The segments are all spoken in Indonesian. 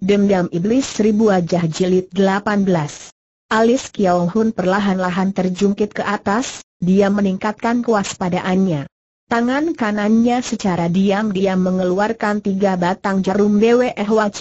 Dendam Iblis Seribu Wajah Jilid 18 Alis Kiao Hun perlahan-lahan terjungkit ke atas, dia meningkatkan kewaspadaannya. Tangan kanannya secara diam-diam mengeluarkan tiga batang jarum Dewe Ehwa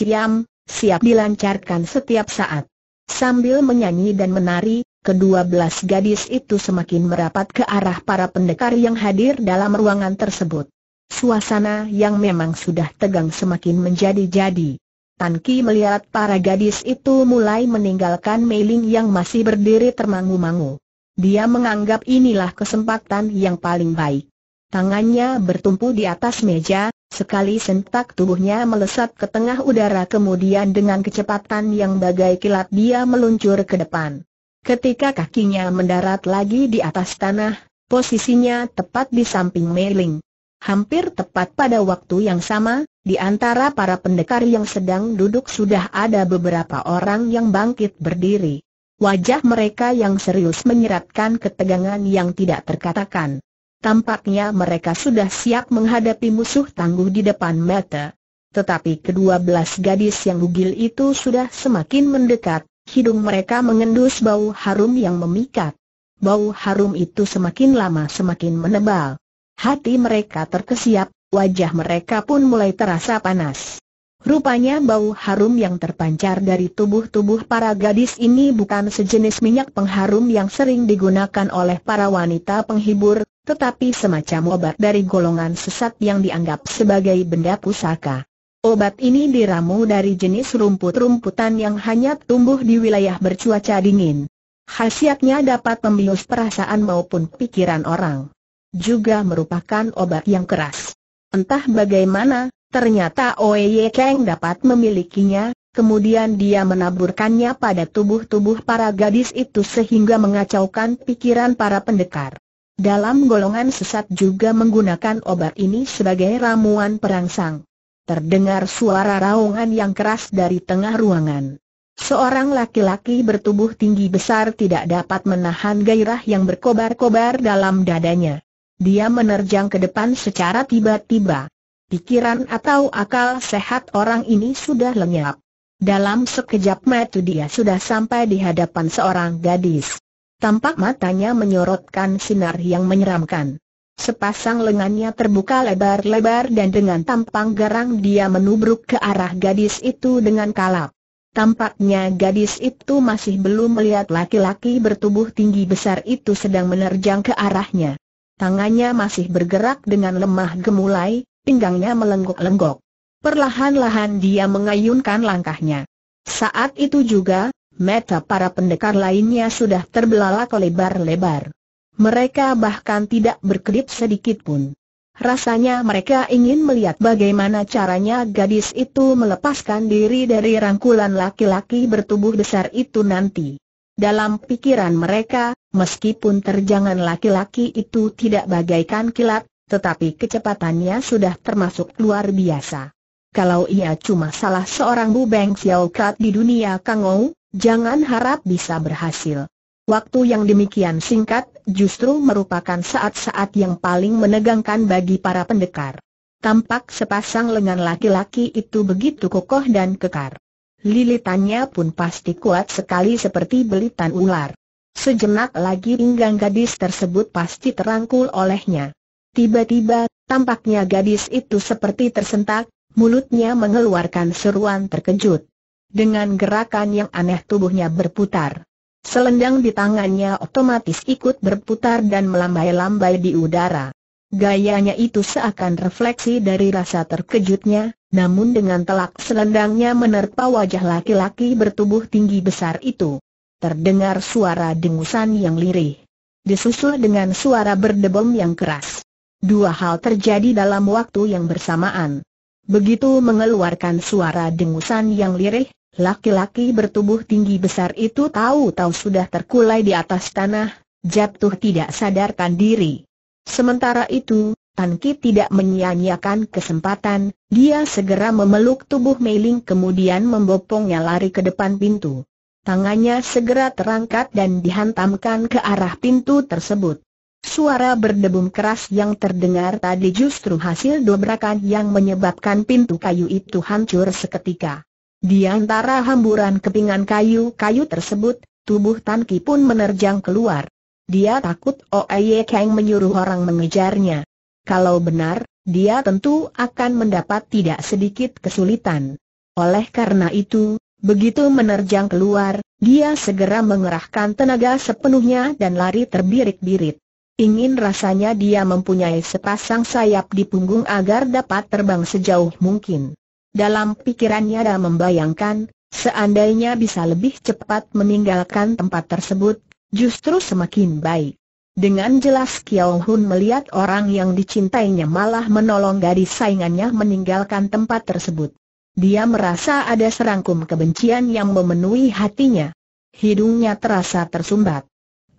siap dilancarkan setiap saat. Sambil menyanyi dan menari, kedua belas gadis itu semakin merapat ke arah para pendekar yang hadir dalam ruangan tersebut. Suasana yang memang sudah tegang semakin menjadi-jadi. Tan Ki melihat para gadis itu mulai meninggalkan Meiling yang masih berdiri termangu-mangu. Dia menganggap inilah kesempatan yang paling baik. Tangannya bertumpu di atas meja, sekali sentak tubuhnya melesat ke tengah udara kemudian dengan kecepatan yang bagai kilat dia meluncur ke depan. Ketika kakinya mendarat lagi di atas tanah, posisinya tepat di samping Meiling. Hampir tepat pada waktu yang sama, di antara para pendekar yang sedang duduk sudah ada beberapa orang yang bangkit berdiri. Wajah mereka yang serius menyeratkan ketegangan yang tidak terkatakan. Tampaknya mereka sudah siap menghadapi musuh tangguh di depan mata. Tetapi kedua belas gadis yang bugil itu sudah semakin mendekat, hidung mereka mengendus bau harum yang memikat. Bau harum itu semakin lama semakin menebal. Hati mereka terkesiap, wajah mereka pun mulai terasa panas. Rupanya bau harum yang terpancar dari tubuh-tubuh para gadis ini bukan sejenis minyak pengharum yang sering digunakan oleh para wanita penghibur, tetapi semacam obat dari golongan sesat yang dianggap sebagai benda pusaka. Obat ini diramu dari jenis rumput-rumputan yang hanya tumbuh di wilayah bercuaca dingin. Khasiatnya dapat membius perasaan maupun pikiran orang juga merupakan obat yang keras. Entah bagaimana, ternyata Oye Kang dapat memilikinya, kemudian dia menaburkannya pada tubuh-tubuh para gadis itu sehingga mengacaukan pikiran para pendekar. Dalam golongan sesat juga menggunakan obat ini sebagai ramuan perangsang. Terdengar suara raungan yang keras dari tengah ruangan. Seorang laki-laki bertubuh tinggi besar tidak dapat menahan gairah yang berkobar-kobar dalam dadanya. Dia menerjang ke depan secara tiba-tiba. Pikiran atau akal sehat orang ini sudah lenyap. Dalam sekejap mata dia sudah sampai di hadapan seorang gadis. Tampak matanya menyorotkan sinar yang menyeramkan. Sepasang lengannya terbuka lebar-lebar dan dengan tampang garang dia menubruk ke arah gadis itu dengan kalap. Tampaknya gadis itu masih belum melihat laki-laki bertubuh tinggi besar itu sedang menerjang ke arahnya. Tangannya masih bergerak dengan lemah gemulai, pinggangnya melenggok-lenggok. Perlahan-lahan dia mengayunkan langkahnya. Saat itu juga, mata para pendekar lainnya sudah terbelalak lebar-lebar. Mereka bahkan tidak berkedip sedikit pun. Rasanya mereka ingin melihat bagaimana caranya gadis itu melepaskan diri dari rangkulan laki-laki bertubuh besar itu nanti. Dalam pikiran mereka, meskipun terjangan laki-laki itu tidak bagaikan kilat, tetapi kecepatannya sudah termasuk luar biasa. Kalau ia cuma salah seorang bu bubeng siaukat di dunia Kangou, jangan harap bisa berhasil. Waktu yang demikian singkat justru merupakan saat-saat yang paling menegangkan bagi para pendekar. Tampak sepasang lengan laki-laki itu begitu kokoh dan kekar. Lilitannya pun pasti kuat sekali seperti belitan ular. Sejenak lagi pinggang gadis tersebut pasti terangkul olehnya. Tiba-tiba, tampaknya gadis itu seperti tersentak, mulutnya mengeluarkan seruan terkejut. Dengan gerakan yang aneh tubuhnya berputar. Selendang di tangannya otomatis ikut berputar dan melambai-lambai di udara. Gayanya itu seakan refleksi dari rasa terkejutnya, namun dengan telak selendangnya menerpa wajah laki-laki bertubuh tinggi besar itu. Terdengar suara dengusan yang lirih. Disusul dengan suara berdebum yang keras. Dua hal terjadi dalam waktu yang bersamaan. Begitu mengeluarkan suara dengusan yang lirih, laki-laki bertubuh tinggi besar itu tahu-tahu sudah terkulai di atas tanah, jatuh tidak sadarkan diri. Sementara itu, Tan Ki tidak menyia-nyiakan kesempatan, dia segera memeluk tubuh Mei Ling kemudian membopongnya lari ke depan pintu. Tangannya segera terangkat dan dihantamkan ke arah pintu tersebut. Suara berdebum keras yang terdengar tadi justru hasil dobrakan yang menyebabkan pintu kayu itu hancur seketika. Di antara hamburan kepingan kayu-kayu tersebut, tubuh Tan Ki pun menerjang keluar. Dia takut Oye Kang menyuruh orang mengejarnya. Kalau benar, dia tentu akan mendapat tidak sedikit kesulitan. Oleh karena itu, begitu menerjang keluar, dia segera mengerahkan tenaga sepenuhnya dan lari terbirit-birit. Ingin rasanya dia mempunyai sepasang sayap di punggung agar dapat terbang sejauh mungkin. Dalam pikirannya dia membayangkan, seandainya bisa lebih cepat meninggalkan tempat tersebut, justru semakin baik. Dengan jelas Kiao Hun melihat orang yang dicintainya malah menolong gadis saingannya meninggalkan tempat tersebut. Dia merasa ada serangkum kebencian yang memenuhi hatinya. Hidungnya terasa tersumbat.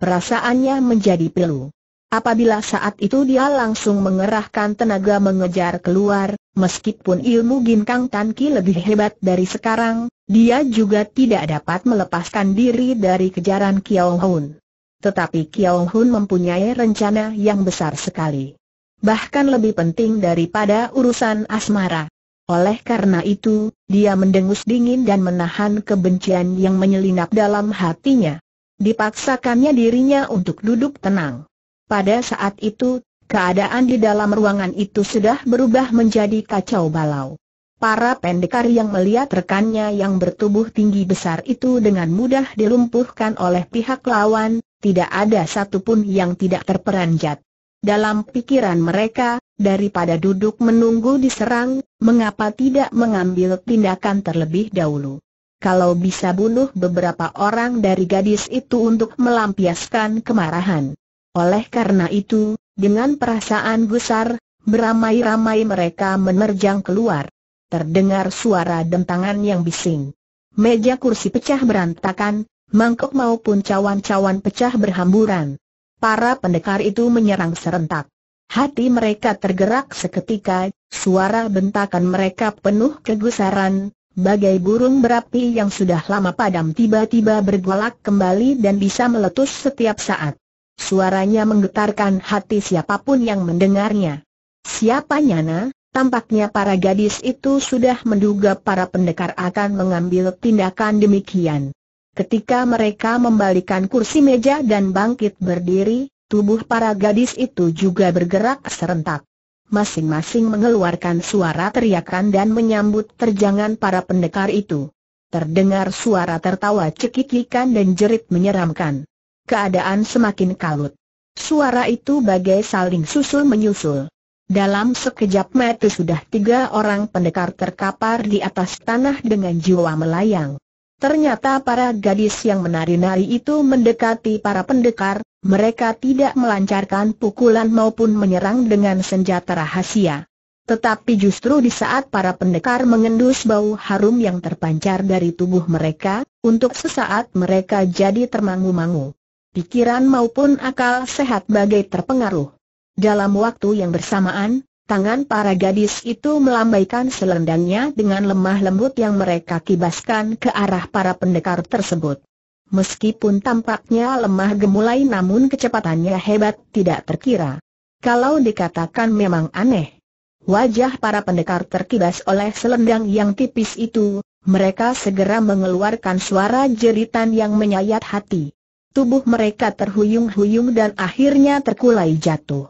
Perasaannya menjadi pilu. Apabila saat itu dia langsung mengerahkan tenaga mengejar keluar, meskipun ilmu Ginkang Tan lebih hebat dari sekarang, dia juga tidak dapat melepaskan diri dari kejaran Kiao Hun. Tetapi Kiao Hun mempunyai rencana yang besar sekali. Bahkan lebih penting daripada urusan asmara. Oleh karena itu, dia mendengus dingin dan menahan kebencian yang menyelinap dalam hatinya. Dipaksakannya dirinya untuk duduk tenang. Pada saat itu, keadaan di dalam ruangan itu sudah berubah menjadi kacau balau. Para pendekar yang melihat rekannya yang bertubuh tinggi besar itu dengan mudah dilumpuhkan oleh pihak lawan, tidak ada satupun yang tidak terperanjat. Dalam pikiran mereka, daripada duduk menunggu diserang, mengapa tidak mengambil tindakan terlebih dahulu? Kalau bisa bunuh beberapa orang dari gadis itu untuk melampiaskan kemarahan. Oleh karena itu, dengan perasaan gusar, beramai-ramai mereka menerjang keluar. Terdengar suara dentangan yang bising. Meja kursi pecah berantakan, mangkok maupun cawan-cawan pecah berhamburan. Para pendekar itu menyerang serentak. Hati mereka tergerak seketika, suara bentakan mereka penuh kegusaran, bagai burung berapi yang sudah lama padam tiba-tiba bergolak kembali dan bisa meletus setiap saat. Suaranya menggetarkan hati siapapun yang mendengarnya. Siapa Nyana? Tampaknya para gadis itu sudah menduga para pendekar akan mengambil tindakan demikian. Ketika mereka membalikan kursi meja dan bangkit berdiri, tubuh para gadis itu juga bergerak serentak. Masing-masing mengeluarkan suara teriakan dan menyambut terjangan para pendekar itu. Terdengar suara tertawa cekikikan dan jerit menyeramkan keadaan semakin kalut. Suara itu bagai saling susul-menyusul. Dalam sekejap mata sudah tiga orang pendekar terkapar di atas tanah dengan jiwa melayang. Ternyata para gadis yang menari-nari itu mendekati para pendekar, mereka tidak melancarkan pukulan maupun menyerang dengan senjata rahasia. Tetapi justru di saat para pendekar mengendus bau harum yang terpancar dari tubuh mereka, untuk sesaat mereka jadi termangu-mangu pikiran maupun akal sehat bagai terpengaruh. Dalam waktu yang bersamaan, tangan para gadis itu melambaikan selendangnya dengan lemah lembut yang mereka kibaskan ke arah para pendekar tersebut. Meskipun tampaknya lemah gemulai namun kecepatannya hebat tidak terkira. Kalau dikatakan memang aneh. Wajah para pendekar terkibas oleh selendang yang tipis itu, mereka segera mengeluarkan suara jeritan yang menyayat hati tubuh mereka terhuyung-huyung dan akhirnya terkulai jatuh.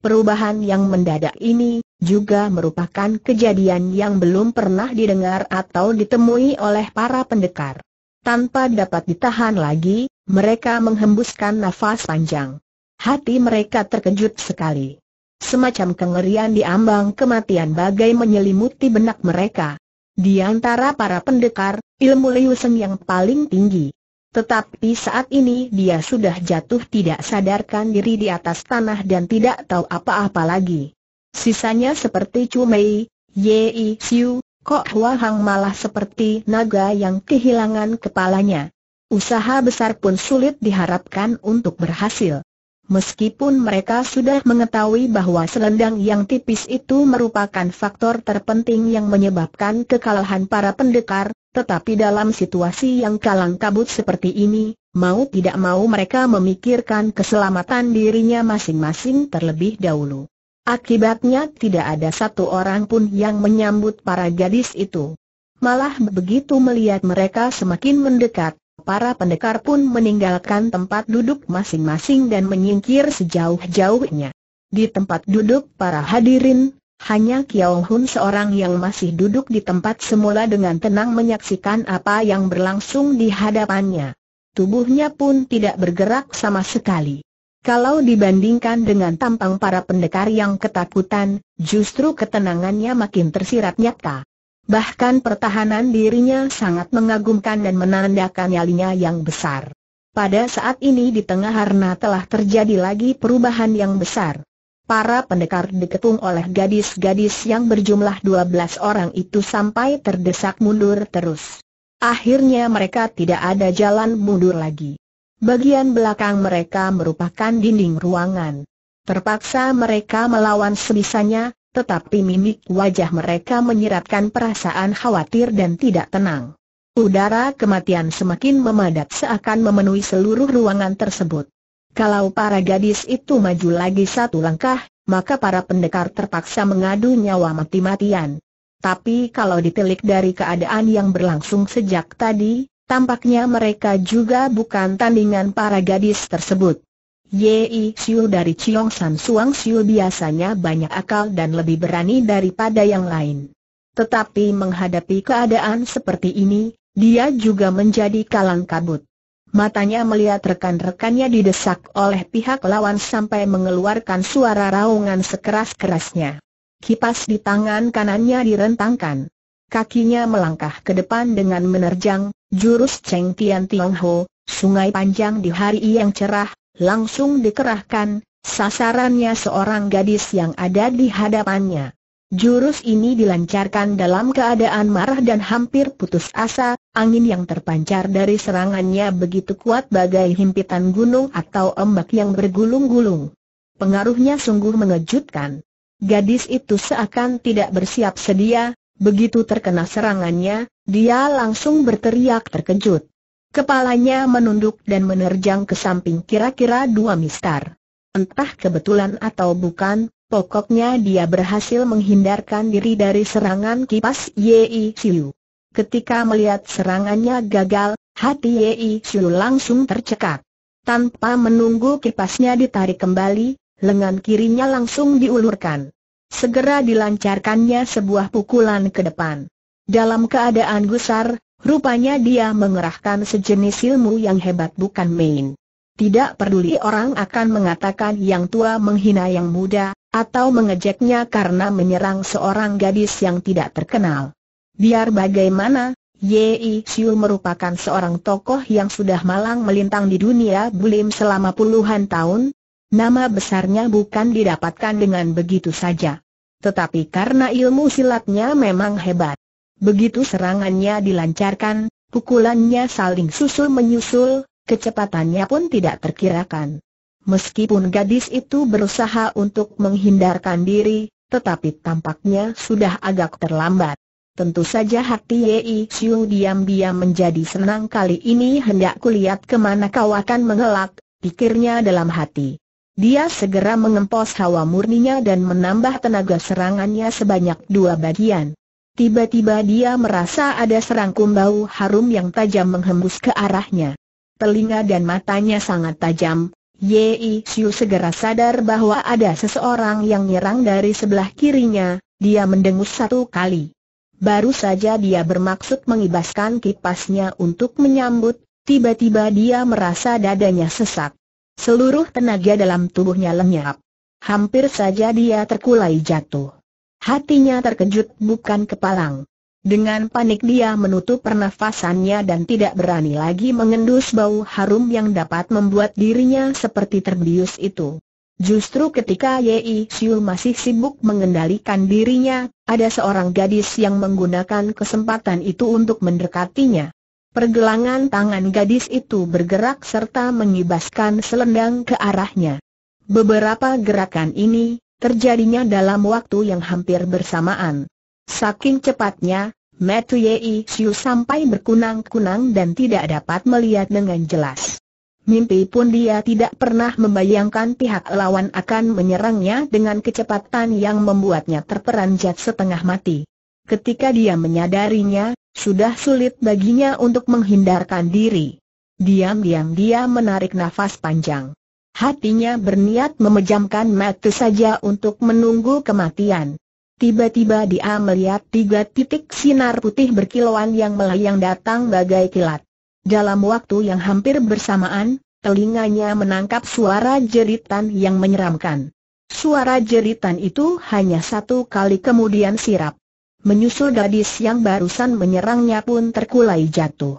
Perubahan yang mendadak ini, juga merupakan kejadian yang belum pernah didengar atau ditemui oleh para pendekar. Tanpa dapat ditahan lagi, mereka menghembuskan nafas panjang. Hati mereka terkejut sekali. Semacam kengerian diambang kematian bagai menyelimuti benak mereka. Di antara para pendekar, ilmu Liu Sheng yang paling tinggi, tetapi saat ini dia sudah jatuh tidak sadarkan diri di atas tanah dan tidak tahu apa-apa lagi. Sisanya seperti Cumei, Yei Siu, Kok Hua Hang malah seperti naga yang kehilangan kepalanya. Usaha besar pun sulit diharapkan untuk berhasil. Meskipun mereka sudah mengetahui bahwa selendang yang tipis itu merupakan faktor terpenting yang menyebabkan kekalahan para pendekar, tetapi dalam situasi yang kalang kabut seperti ini, mau tidak mau mereka memikirkan keselamatan dirinya masing-masing terlebih dahulu. Akibatnya tidak ada satu orang pun yang menyambut para gadis itu. Malah begitu melihat mereka semakin mendekat, para pendekar pun meninggalkan tempat duduk masing-masing dan menyingkir sejauh-jauhnya. Di tempat duduk para hadirin, hanya Kiao Hun seorang yang masih duduk di tempat semula dengan tenang menyaksikan apa yang berlangsung di hadapannya. Tubuhnya pun tidak bergerak sama sekali. Kalau dibandingkan dengan tampang para pendekar yang ketakutan, justru ketenangannya makin tersirat nyata. Bahkan pertahanan dirinya sangat mengagumkan dan menandakan nyalinya yang besar. Pada saat ini di tengah Harna telah terjadi lagi perubahan yang besar. Para pendekar diketung oleh gadis-gadis yang berjumlah 12 orang itu sampai terdesak mundur terus. Akhirnya mereka tidak ada jalan mundur lagi. Bagian belakang mereka merupakan dinding ruangan. Terpaksa mereka melawan sebisanya, tetapi mimik wajah mereka menyiratkan perasaan khawatir dan tidak tenang. Udara kematian semakin memadat seakan memenuhi seluruh ruangan tersebut. Kalau para gadis itu maju lagi satu langkah, maka para pendekar terpaksa mengadu nyawa mati-matian. Tapi kalau ditelik dari keadaan yang berlangsung sejak tadi, tampaknya mereka juga bukan tandingan para gadis tersebut. Yi Xiu dari Chiong San Suang Xiu biasanya banyak akal dan lebih berani daripada yang lain. Tetapi menghadapi keadaan seperti ini, dia juga menjadi kalang kabut matanya melihat rekan-rekannya didesak oleh pihak lawan sampai mengeluarkan suara raungan sekeras-kerasnya. Kipas di tangan kanannya direntangkan. Kakinya melangkah ke depan dengan menerjang, jurus Cheng Tian Tiong Ho, sungai panjang di hari yang cerah, langsung dikerahkan, sasarannya seorang gadis yang ada di hadapannya. Jurus ini dilancarkan dalam keadaan marah dan hampir putus asa, angin yang terpancar dari serangannya begitu kuat bagai himpitan gunung atau ombak yang bergulung-gulung. Pengaruhnya sungguh mengejutkan. Gadis itu seakan tidak bersiap sedia, begitu terkena serangannya, dia langsung berteriak terkejut. Kepalanya menunduk dan menerjang ke samping kira-kira dua mistar. Entah kebetulan atau bukan, Pokoknya dia berhasil menghindarkan diri dari serangan kipas Yi Xiu. Ketika melihat serangannya gagal, hati Yi Xiu langsung tercekat. Tanpa menunggu kipasnya ditarik kembali, lengan kirinya langsung diulurkan. Segera dilancarkannya sebuah pukulan ke depan. Dalam keadaan gusar, rupanya dia mengerahkan sejenis ilmu yang hebat bukan main. Tidak peduli orang akan mengatakan yang tua menghina yang muda, atau mengejeknya karena menyerang seorang gadis yang tidak terkenal. Biar bagaimana, Yei Xiu merupakan seorang tokoh yang sudah malang melintang di dunia bulim selama puluhan tahun. Nama besarnya bukan didapatkan dengan begitu saja. Tetapi karena ilmu silatnya memang hebat. Begitu serangannya dilancarkan, pukulannya saling susul-menyusul, kecepatannya pun tidak terkirakan. Meskipun gadis itu berusaha untuk menghindarkan diri, tetapi tampaknya sudah agak terlambat. Tentu saja hati Yei Xiu diam-diam menjadi senang kali ini hendak kulihat kemana kau akan mengelak, pikirnya dalam hati. Dia segera mengempos hawa murninya dan menambah tenaga serangannya sebanyak dua bagian. Tiba-tiba dia merasa ada serangkum bau harum yang tajam menghembus ke arahnya. Telinga dan matanya sangat tajam, Yi Xiu segera sadar bahwa ada seseorang yang nyerang dari sebelah kirinya, dia mendengus satu kali. Baru saja dia bermaksud mengibaskan kipasnya untuk menyambut, tiba-tiba dia merasa dadanya sesak. Seluruh tenaga dalam tubuhnya lenyap. Hampir saja dia terkulai jatuh. Hatinya terkejut bukan kepalang. Dengan panik dia menutup pernafasannya dan tidak berani lagi mengendus bau harum yang dapat membuat dirinya seperti terbius itu. Justru ketika Yei Xiu masih sibuk mengendalikan dirinya, ada seorang gadis yang menggunakan kesempatan itu untuk mendekatinya. Pergelangan tangan gadis itu bergerak serta mengibaskan selendang ke arahnya. Beberapa gerakan ini, terjadinya dalam waktu yang hampir bersamaan. Saking cepatnya, Metu Yei Siu sampai berkunang-kunang dan tidak dapat melihat dengan jelas. Mimpi pun dia tidak pernah membayangkan pihak lawan akan menyerangnya dengan kecepatan yang membuatnya terperanjat setengah mati. Ketika dia menyadarinya, sudah sulit baginya untuk menghindarkan diri. Diam-diam dia menarik nafas panjang. Hatinya berniat memejamkan mata saja untuk menunggu kematian. Tiba-tiba dia melihat tiga titik sinar putih berkilauan yang melayang datang bagai kilat. Dalam waktu yang hampir bersamaan, telinganya menangkap suara jeritan yang menyeramkan. Suara jeritan itu hanya satu kali kemudian sirap. Menyusul gadis yang barusan menyerangnya pun terkulai jatuh.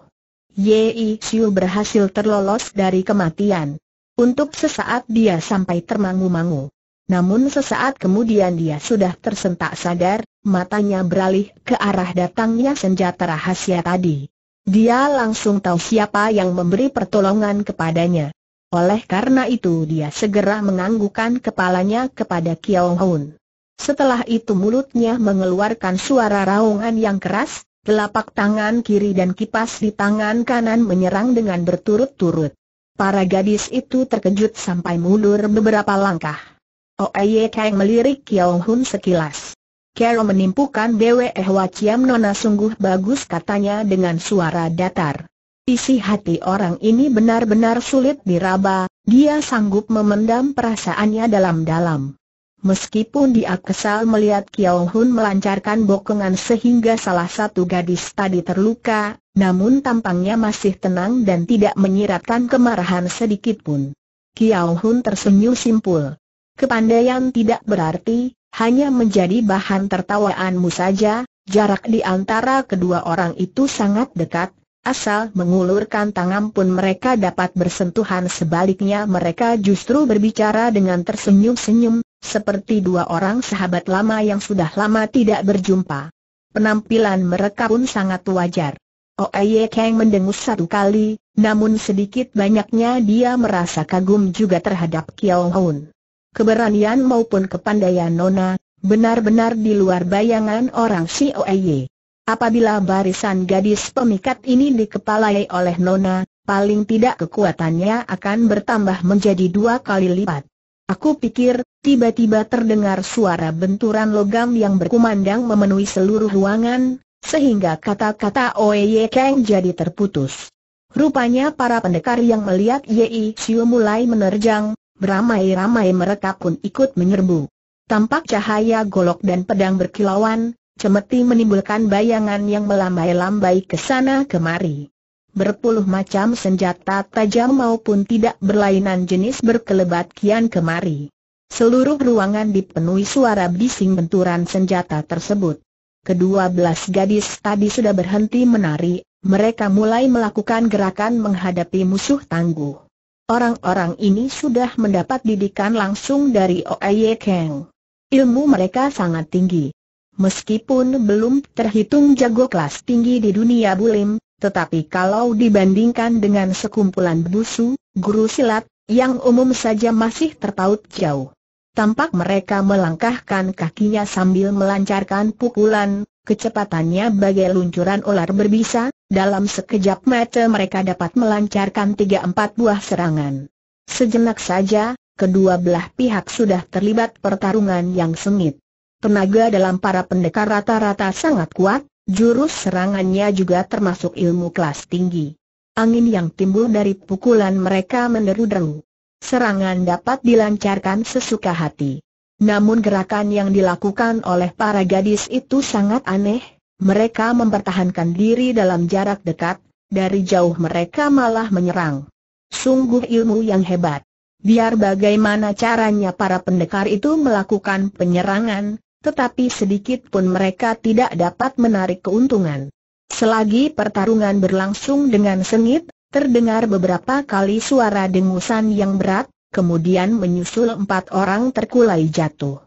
Yei Xiu berhasil terlolos dari kematian. Untuk sesaat dia sampai termangu-mangu. Namun sesaat kemudian dia sudah tersentak sadar, matanya beralih ke arah datangnya senjata rahasia tadi. Dia langsung tahu siapa yang memberi pertolongan kepadanya. Oleh karena itu dia segera menganggukkan kepalanya kepada Kiao Hun. Setelah itu mulutnya mengeluarkan suara raungan yang keras, telapak tangan kiri dan kipas di tangan kanan menyerang dengan berturut-turut. Para gadis itu terkejut sampai mundur beberapa langkah. Oye Kang melirik Kiao Hun sekilas. Kero menimpukan Bwe eh Hwa Chiam Nona sungguh bagus katanya dengan suara datar. Isi hati orang ini benar-benar sulit diraba, dia sanggup memendam perasaannya dalam-dalam. Meskipun dia kesal melihat Kiao Hun melancarkan bokongan sehingga salah satu gadis tadi terluka, namun tampangnya masih tenang dan tidak menyiratkan kemarahan sedikitpun. Kiao Hun tersenyum simpul. Kepandaian tidak berarti, hanya menjadi bahan tertawaanmu saja, jarak di antara kedua orang itu sangat dekat, asal mengulurkan tangan pun mereka dapat bersentuhan sebaliknya mereka justru berbicara dengan tersenyum-senyum, seperti dua orang sahabat lama yang sudah lama tidak berjumpa. Penampilan mereka pun sangat wajar. Oh Oeye Kang mendengus satu kali, namun sedikit banyaknya dia merasa kagum juga terhadap Kiao Hoon keberanian maupun kepandaian Nona, benar-benar di luar bayangan orang OEY. Apabila barisan gadis pemikat ini dikepalai oleh Nona, paling tidak kekuatannya akan bertambah menjadi dua kali lipat. Aku pikir, tiba-tiba terdengar suara benturan logam yang berkumandang memenuhi seluruh ruangan, sehingga kata-kata Oye Kang jadi terputus. Rupanya para pendekar yang melihat Yei Xiu mulai menerjang, Beramai-ramai mereka pun ikut menyerbu. Tampak cahaya golok dan pedang berkilauan, cemeti menimbulkan bayangan yang melambai-lambai ke sana kemari. Berpuluh macam senjata tajam maupun tidak berlainan jenis berkelebat kian kemari. Seluruh ruangan dipenuhi suara bising benturan senjata tersebut. Kedua belas gadis tadi sudah berhenti menari, mereka mulai melakukan gerakan menghadapi musuh tangguh. Orang-orang ini sudah mendapat didikan langsung dari Oye Kang. Ilmu mereka sangat tinggi. Meskipun belum terhitung jago kelas tinggi di dunia bulim, tetapi kalau dibandingkan dengan sekumpulan busu, guru silat, yang umum saja masih terpaut jauh. Tampak mereka melangkahkan kakinya sambil melancarkan pukulan, kecepatannya bagai luncuran ular berbisa, dalam sekejap mata mereka dapat melancarkan tiga empat buah serangan. Sejenak saja, kedua belah pihak sudah terlibat pertarungan yang sengit. Tenaga dalam para pendekar rata-rata sangat kuat, jurus serangannya juga termasuk ilmu kelas tinggi. Angin yang timbul dari pukulan mereka menderu-deru. Serangan dapat dilancarkan sesuka hati. Namun gerakan yang dilakukan oleh para gadis itu sangat aneh, mereka mempertahankan diri dalam jarak dekat, dari jauh mereka malah menyerang. Sungguh ilmu yang hebat. Biar bagaimana caranya para pendekar itu melakukan penyerangan, tetapi sedikit pun mereka tidak dapat menarik keuntungan. Selagi pertarungan berlangsung dengan sengit, terdengar beberapa kali suara dengusan yang berat, kemudian menyusul empat orang terkulai jatuh.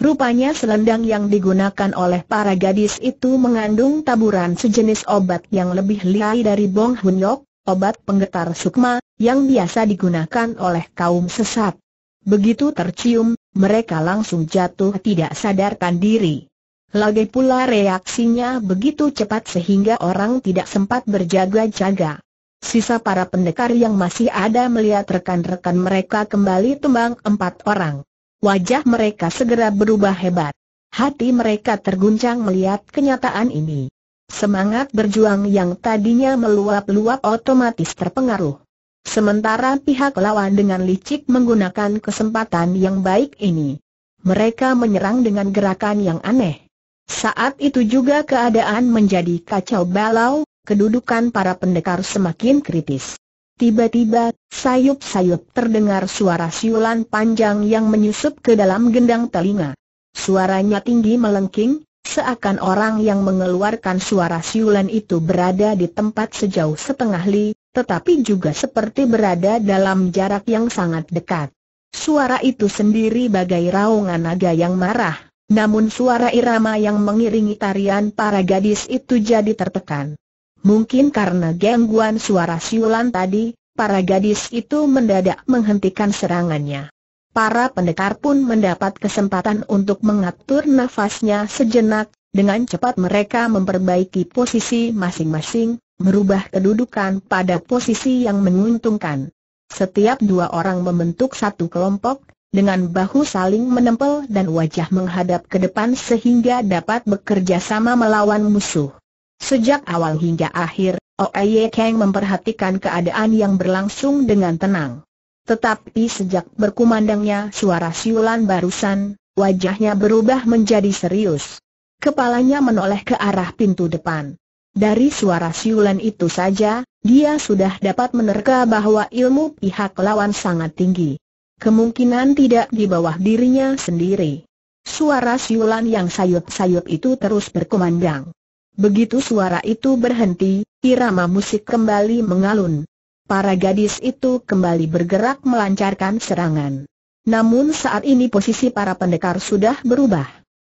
Rupanya selendang yang digunakan oleh para gadis itu mengandung taburan sejenis obat yang lebih lihai dari Bong Hun obat penggetar sukma, yang biasa digunakan oleh kaum sesat. Begitu tercium, mereka langsung jatuh tidak sadarkan diri. Lagi pula reaksinya begitu cepat sehingga orang tidak sempat berjaga-jaga. Sisa para pendekar yang masih ada melihat rekan-rekan mereka kembali tumbang empat orang. Wajah mereka segera berubah hebat. Hati mereka terguncang melihat kenyataan ini. Semangat berjuang yang tadinya meluap-luap otomatis terpengaruh. Sementara pihak lawan dengan licik menggunakan kesempatan yang baik ini. Mereka menyerang dengan gerakan yang aneh. Saat itu juga keadaan menjadi kacau balau, kedudukan para pendekar semakin kritis. Tiba-tiba, sayup-sayup terdengar suara siulan panjang yang menyusup ke dalam gendang telinga. Suaranya tinggi melengking, seakan orang yang mengeluarkan suara siulan itu berada di tempat sejauh setengah li, tetapi juga seperti berada dalam jarak yang sangat dekat. Suara itu sendiri bagai raungan naga yang marah, namun suara irama yang mengiringi tarian para gadis itu jadi tertekan. Mungkin karena gangguan suara siulan tadi, para gadis itu mendadak menghentikan serangannya. Para pendekar pun mendapat kesempatan untuk mengatur nafasnya sejenak, dengan cepat mereka memperbaiki posisi masing-masing, merubah kedudukan pada posisi yang menguntungkan. Setiap dua orang membentuk satu kelompok, dengan bahu saling menempel dan wajah menghadap ke depan sehingga dapat bekerja sama melawan musuh. Sejak awal hingga akhir, Oeye Kang memperhatikan keadaan yang berlangsung dengan tenang. Tetapi sejak berkumandangnya suara siulan barusan, wajahnya berubah menjadi serius. Kepalanya menoleh ke arah pintu depan. Dari suara siulan itu saja, dia sudah dapat menerka bahwa ilmu pihak lawan sangat tinggi. Kemungkinan tidak di bawah dirinya sendiri. Suara siulan yang sayup-sayup itu terus berkumandang. Begitu suara itu berhenti, irama musik kembali mengalun. Para gadis itu kembali bergerak melancarkan serangan. Namun saat ini posisi para pendekar sudah berubah.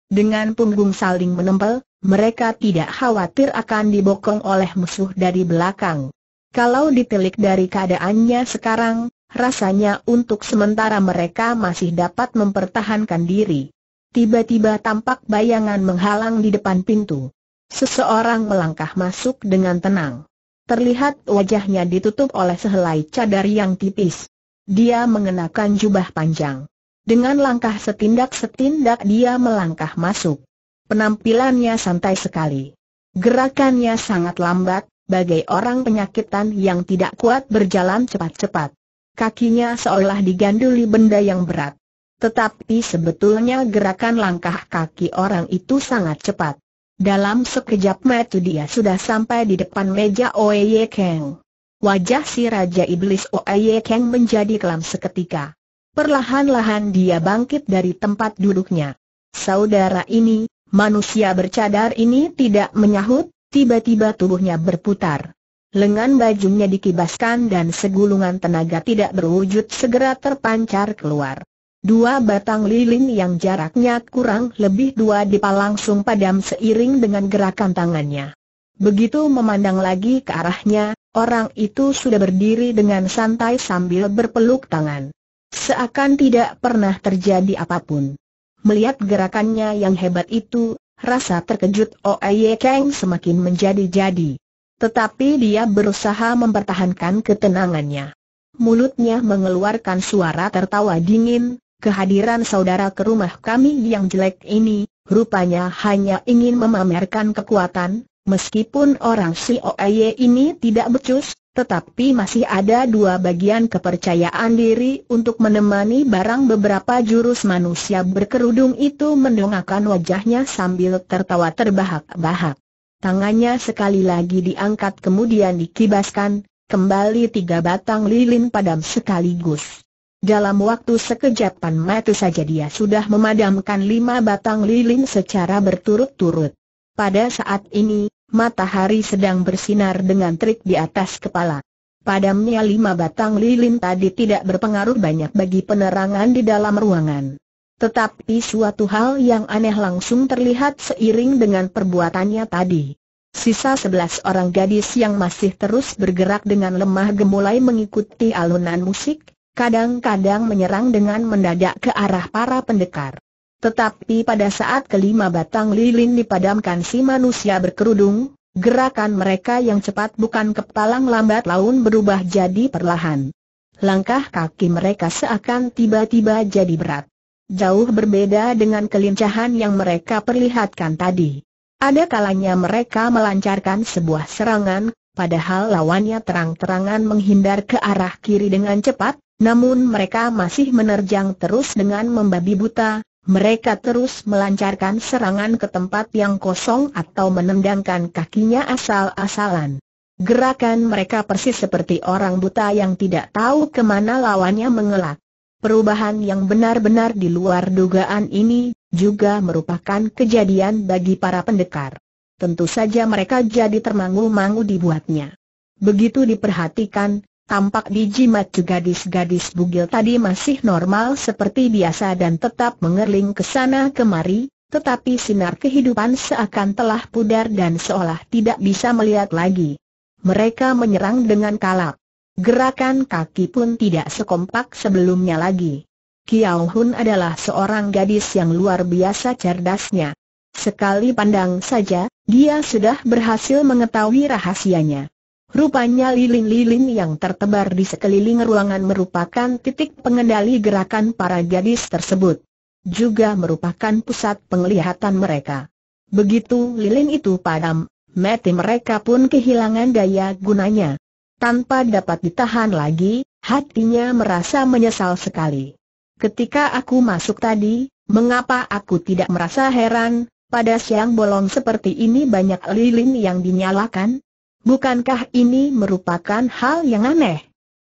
Dengan punggung saling menempel, mereka tidak khawatir akan dibokong oleh musuh dari belakang. Kalau ditelik dari keadaannya sekarang, rasanya untuk sementara mereka masih dapat mempertahankan diri. Tiba-tiba tampak bayangan menghalang di depan pintu. Seseorang melangkah masuk dengan tenang. Terlihat wajahnya ditutup oleh sehelai cadar yang tipis. Dia mengenakan jubah panjang. Dengan langkah setindak-setindak dia melangkah masuk. Penampilannya santai sekali. Gerakannya sangat lambat, bagai orang penyakitan yang tidak kuat berjalan cepat-cepat. Kakinya seolah diganduli benda yang berat. Tetapi sebetulnya gerakan langkah kaki orang itu sangat cepat. Dalam sekejap mata dia sudah sampai di depan meja Oye Keng. Wajah si Raja Iblis Oye Keng menjadi kelam seketika. Perlahan-lahan dia bangkit dari tempat duduknya. Saudara ini, manusia bercadar ini tidak menyahut, tiba-tiba tubuhnya berputar. Lengan bajunya dikibaskan dan segulungan tenaga tidak berwujud segera terpancar keluar. Dua batang lilin yang jaraknya kurang lebih dua dipa langsung padam seiring dengan gerakan tangannya. Begitu memandang lagi ke arahnya, orang itu sudah berdiri dengan santai sambil berpeluk tangan. Seakan tidak pernah terjadi apapun. Melihat gerakannya yang hebat itu, rasa terkejut Oye Kang semakin menjadi-jadi. Tetapi dia berusaha mempertahankan ketenangannya. Mulutnya mengeluarkan suara tertawa dingin, kehadiran saudara ke rumah kami yang jelek ini, rupanya hanya ingin memamerkan kekuatan, meskipun orang si OAY ini tidak becus, tetapi masih ada dua bagian kepercayaan diri untuk menemani barang beberapa jurus manusia berkerudung itu mendongakkan wajahnya sambil tertawa terbahak-bahak. Tangannya sekali lagi diangkat kemudian dikibaskan, kembali tiga batang lilin padam sekaligus. Dalam waktu sekejapan mata saja dia sudah memadamkan lima batang lilin secara berturut-turut. Pada saat ini, matahari sedang bersinar dengan terik di atas kepala. Padamnya lima batang lilin tadi tidak berpengaruh banyak bagi penerangan di dalam ruangan. Tetapi suatu hal yang aneh langsung terlihat seiring dengan perbuatannya tadi. Sisa sebelas orang gadis yang masih terus bergerak dengan lemah gemulai mengikuti alunan musik, kadang-kadang menyerang dengan mendadak ke arah para pendekar. Tetapi pada saat kelima batang lilin dipadamkan si manusia berkerudung, gerakan mereka yang cepat bukan kepalang lambat laun berubah jadi perlahan. Langkah kaki mereka seakan tiba-tiba jadi berat. Jauh berbeda dengan kelincahan yang mereka perlihatkan tadi. Ada kalanya mereka melancarkan sebuah serangan, padahal lawannya terang-terangan menghindar ke arah kiri dengan cepat, namun mereka masih menerjang terus dengan membabi buta, mereka terus melancarkan serangan ke tempat yang kosong atau menendangkan kakinya asal-asalan. Gerakan mereka persis seperti orang buta yang tidak tahu kemana lawannya mengelak. Perubahan yang benar-benar di luar dugaan ini juga merupakan kejadian bagi para pendekar. Tentu saja mereka jadi termangu-mangu dibuatnya. Begitu diperhatikan, Tampak di jimat juga gadis-gadis bugil tadi masih normal seperti biasa dan tetap mengerling ke sana kemari, tetapi sinar kehidupan seakan telah pudar dan seolah tidak bisa melihat lagi. Mereka menyerang dengan kalap. Gerakan kaki pun tidak sekompak sebelumnya lagi. Kiao Hun adalah seorang gadis yang luar biasa cerdasnya. Sekali pandang saja, dia sudah berhasil mengetahui rahasianya. Rupanya lilin-lilin yang tertebar di sekeliling ruangan merupakan titik pengendali gerakan para gadis tersebut. Juga merupakan pusat penglihatan mereka. Begitu lilin itu padam, mati mereka pun kehilangan daya gunanya. Tanpa dapat ditahan lagi, hatinya merasa menyesal sekali. Ketika aku masuk tadi, mengapa aku tidak merasa heran, pada siang bolong seperti ini banyak lilin yang dinyalakan? Bukankah ini merupakan hal yang aneh?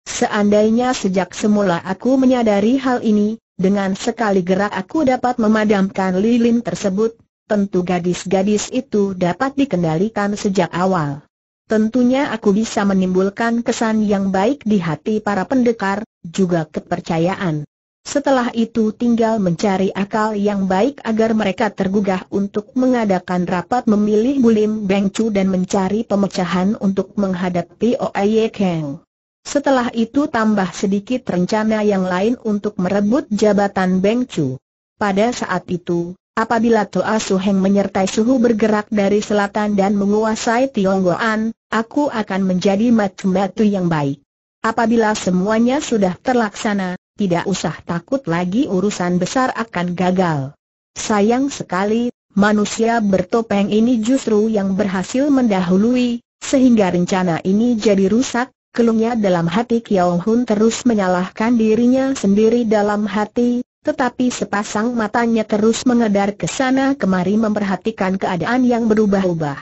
Seandainya sejak semula aku menyadari hal ini, dengan sekali gerak aku dapat memadamkan lilin tersebut, tentu gadis-gadis itu dapat dikendalikan sejak awal. Tentunya aku bisa menimbulkan kesan yang baik di hati para pendekar, juga kepercayaan. Setelah itu tinggal mencari akal yang baik agar mereka tergugah untuk mengadakan rapat memilih Bulim Beng dan mencari pemecahan untuk menghadapi Oye Kang. Setelah itu tambah sedikit rencana yang lain untuk merebut jabatan Beng Pada saat itu, apabila Toa Suheng menyertai suhu bergerak dari selatan dan menguasai Tionggoan, aku akan menjadi matu-matu yang baik. Apabila semuanya sudah terlaksana, tidak usah takut lagi urusan besar akan gagal. Sayang sekali, manusia bertopeng ini justru yang berhasil mendahului, sehingga rencana ini jadi rusak, kelungnya dalam hati Kiao Hun terus menyalahkan dirinya sendiri dalam hati, tetapi sepasang matanya terus mengedar ke sana kemari memperhatikan keadaan yang berubah-ubah.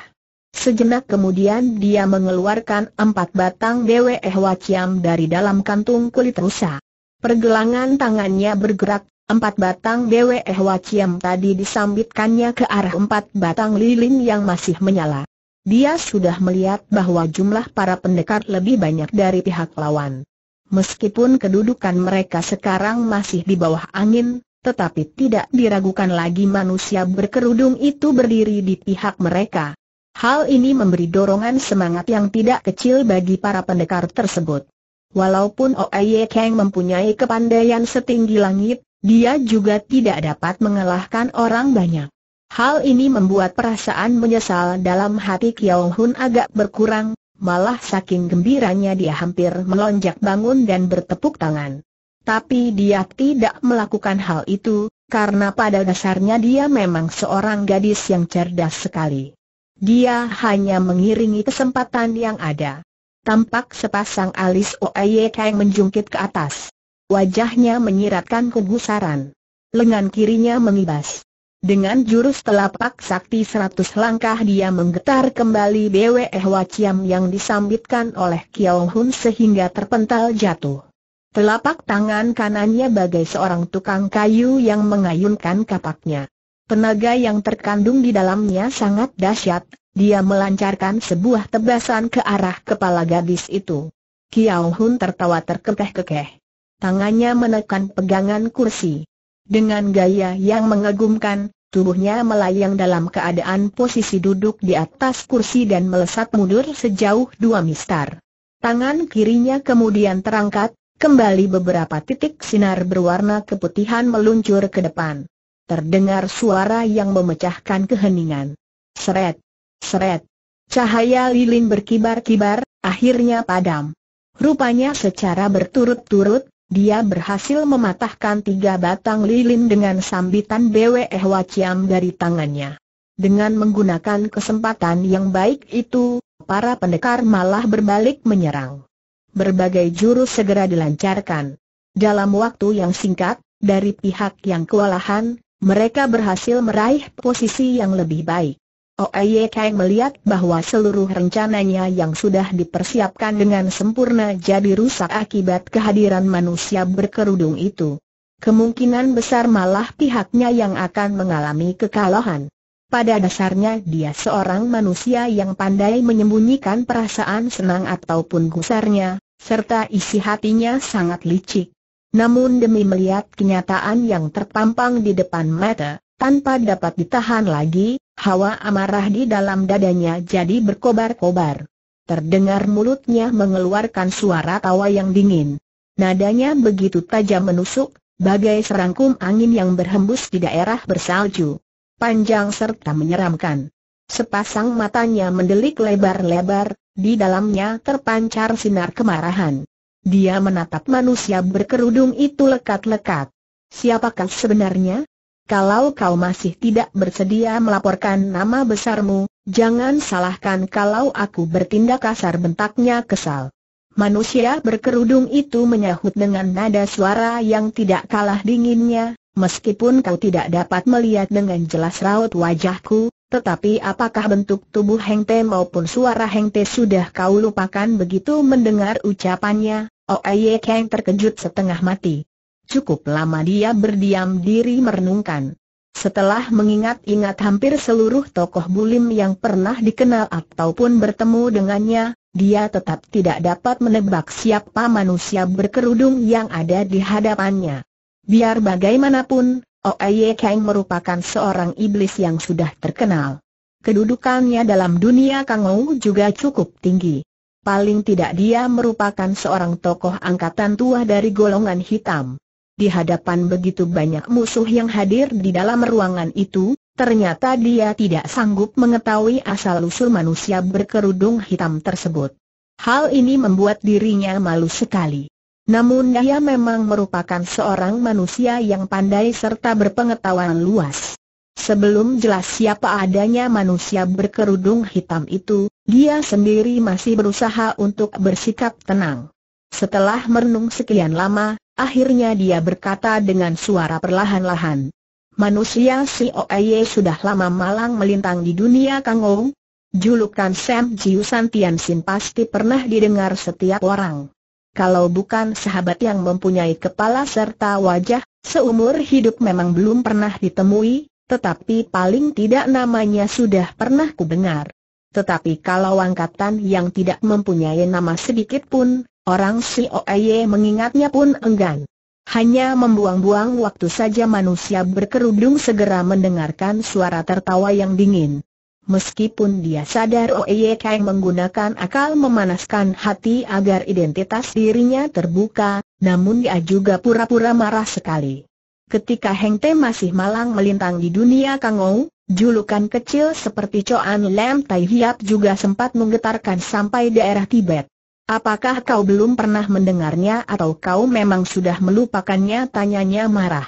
Sejenak kemudian dia mengeluarkan empat batang Dewe ciam dari dalam kantung kulit rusak. Pergelangan tangannya bergerak, empat batang Dewe Waciam tadi disambitkannya ke arah empat batang lilin yang masih menyala. Dia sudah melihat bahwa jumlah para pendekar lebih banyak dari pihak lawan. Meskipun kedudukan mereka sekarang masih di bawah angin, tetapi tidak diragukan lagi manusia berkerudung itu berdiri di pihak mereka. Hal ini memberi dorongan semangat yang tidak kecil bagi para pendekar tersebut. Walaupun Oye Kang mempunyai kepandaian setinggi langit, dia juga tidak dapat mengalahkan orang banyak. Hal ini membuat perasaan menyesal dalam hati Kiao Hun agak berkurang, malah saking gembiranya dia hampir melonjak bangun dan bertepuk tangan. Tapi dia tidak melakukan hal itu, karena pada dasarnya dia memang seorang gadis yang cerdas sekali. Dia hanya mengiringi kesempatan yang ada tampak sepasang alis Oye Kang menjungkit ke atas. Wajahnya menyiratkan kegusaran. Lengan kirinya mengibas. Dengan jurus telapak sakti seratus langkah dia menggetar kembali Bwe Hwa yang disambitkan oleh Kiao Hun sehingga terpental jatuh. Telapak tangan kanannya bagai seorang tukang kayu yang mengayunkan kapaknya. Tenaga yang terkandung di dalamnya sangat dahsyat, dia melancarkan sebuah tebasan ke arah kepala gadis itu. Kiao Hun tertawa terkekeh-kekeh. Tangannya menekan pegangan kursi. Dengan gaya yang mengagumkan, tubuhnya melayang dalam keadaan posisi duduk di atas kursi dan melesat mundur sejauh dua mistar. Tangan kirinya kemudian terangkat, kembali beberapa titik sinar berwarna keputihan meluncur ke depan. Terdengar suara yang memecahkan keheningan. Seret. Seret. Cahaya lilin berkibar-kibar, akhirnya padam. Rupanya secara berturut-turut, dia berhasil mematahkan tiga batang lilin dengan sambitan BWE Waciam dari tangannya. Dengan menggunakan kesempatan yang baik itu, para pendekar malah berbalik menyerang. Berbagai jurus segera dilancarkan. Dalam waktu yang singkat, dari pihak yang kewalahan, mereka berhasil meraih posisi yang lebih baik. Oeyek melihat bahwa seluruh rencananya yang sudah dipersiapkan dengan sempurna jadi rusak akibat kehadiran manusia berkerudung itu. Kemungkinan besar malah pihaknya yang akan mengalami kekalahan. Pada dasarnya dia seorang manusia yang pandai menyembunyikan perasaan senang ataupun gusarnya, serta isi hatinya sangat licik. Namun demi melihat kenyataan yang terpampang di depan mata, tanpa dapat ditahan lagi, Hawa amarah di dalam dadanya jadi berkobar-kobar. Terdengar mulutnya mengeluarkan suara tawa yang dingin. Nadanya begitu tajam menusuk, bagai serangkum angin yang berhembus di daerah bersalju. Panjang serta menyeramkan. Sepasang matanya mendelik lebar-lebar, di dalamnya terpancar sinar kemarahan. Dia menatap manusia berkerudung itu lekat-lekat. Siapakah sebenarnya? Kalau kau masih tidak bersedia melaporkan nama besarmu, jangan salahkan kalau aku bertindak kasar bentaknya kesal. Manusia berkerudung itu menyahut dengan nada suara yang tidak kalah dinginnya, meskipun kau tidak dapat melihat dengan jelas raut wajahku, tetapi apakah bentuk tubuh hengte maupun suara hengte sudah kau lupakan begitu mendengar ucapannya, Oeye oh, Kang terkejut setengah mati. Cukup lama dia berdiam diri merenungkan. Setelah mengingat-ingat hampir seluruh tokoh bulim yang pernah dikenal ataupun bertemu dengannya, dia tetap tidak dapat menebak siapa manusia berkerudung yang ada di hadapannya. Biar bagaimanapun, Oye Kang merupakan seorang iblis yang sudah terkenal. Kedudukannya dalam dunia Kangou juga cukup tinggi. Paling tidak dia merupakan seorang tokoh angkatan tua dari golongan hitam di hadapan begitu banyak musuh yang hadir di dalam ruangan itu, ternyata dia tidak sanggup mengetahui asal-usul manusia berkerudung hitam tersebut. Hal ini membuat dirinya malu sekali. Namun dia memang merupakan seorang manusia yang pandai serta berpengetahuan luas. Sebelum jelas siapa adanya manusia berkerudung hitam itu, dia sendiri masih berusaha untuk bersikap tenang. Setelah merenung sekian lama, Akhirnya dia berkata dengan suara perlahan-lahan. Manusia si Oye sudah lama malang melintang di dunia Kang Kangou. Julukan Sam Jiu Tian Sin pasti pernah didengar setiap orang. Kalau bukan sahabat yang mempunyai kepala serta wajah, seumur hidup memang belum pernah ditemui, tetapi paling tidak namanya sudah pernah kudengar. Tetapi kalau angkatan yang tidak mempunyai nama sedikit pun, Orang si Oeye mengingatnya pun enggan. Hanya membuang-buang waktu saja manusia berkerudung segera mendengarkan suara tertawa yang dingin. Meskipun dia sadar Oeye Kang menggunakan akal memanaskan hati agar identitas dirinya terbuka, namun dia juga pura-pura marah sekali. Ketika Heng Te masih malang melintang di dunia Kangou, julukan kecil seperti Choan Lam Tai Hiap juga sempat menggetarkan sampai daerah Tibet. Apakah kau belum pernah mendengarnya atau kau memang sudah melupakannya? Tanyanya marah.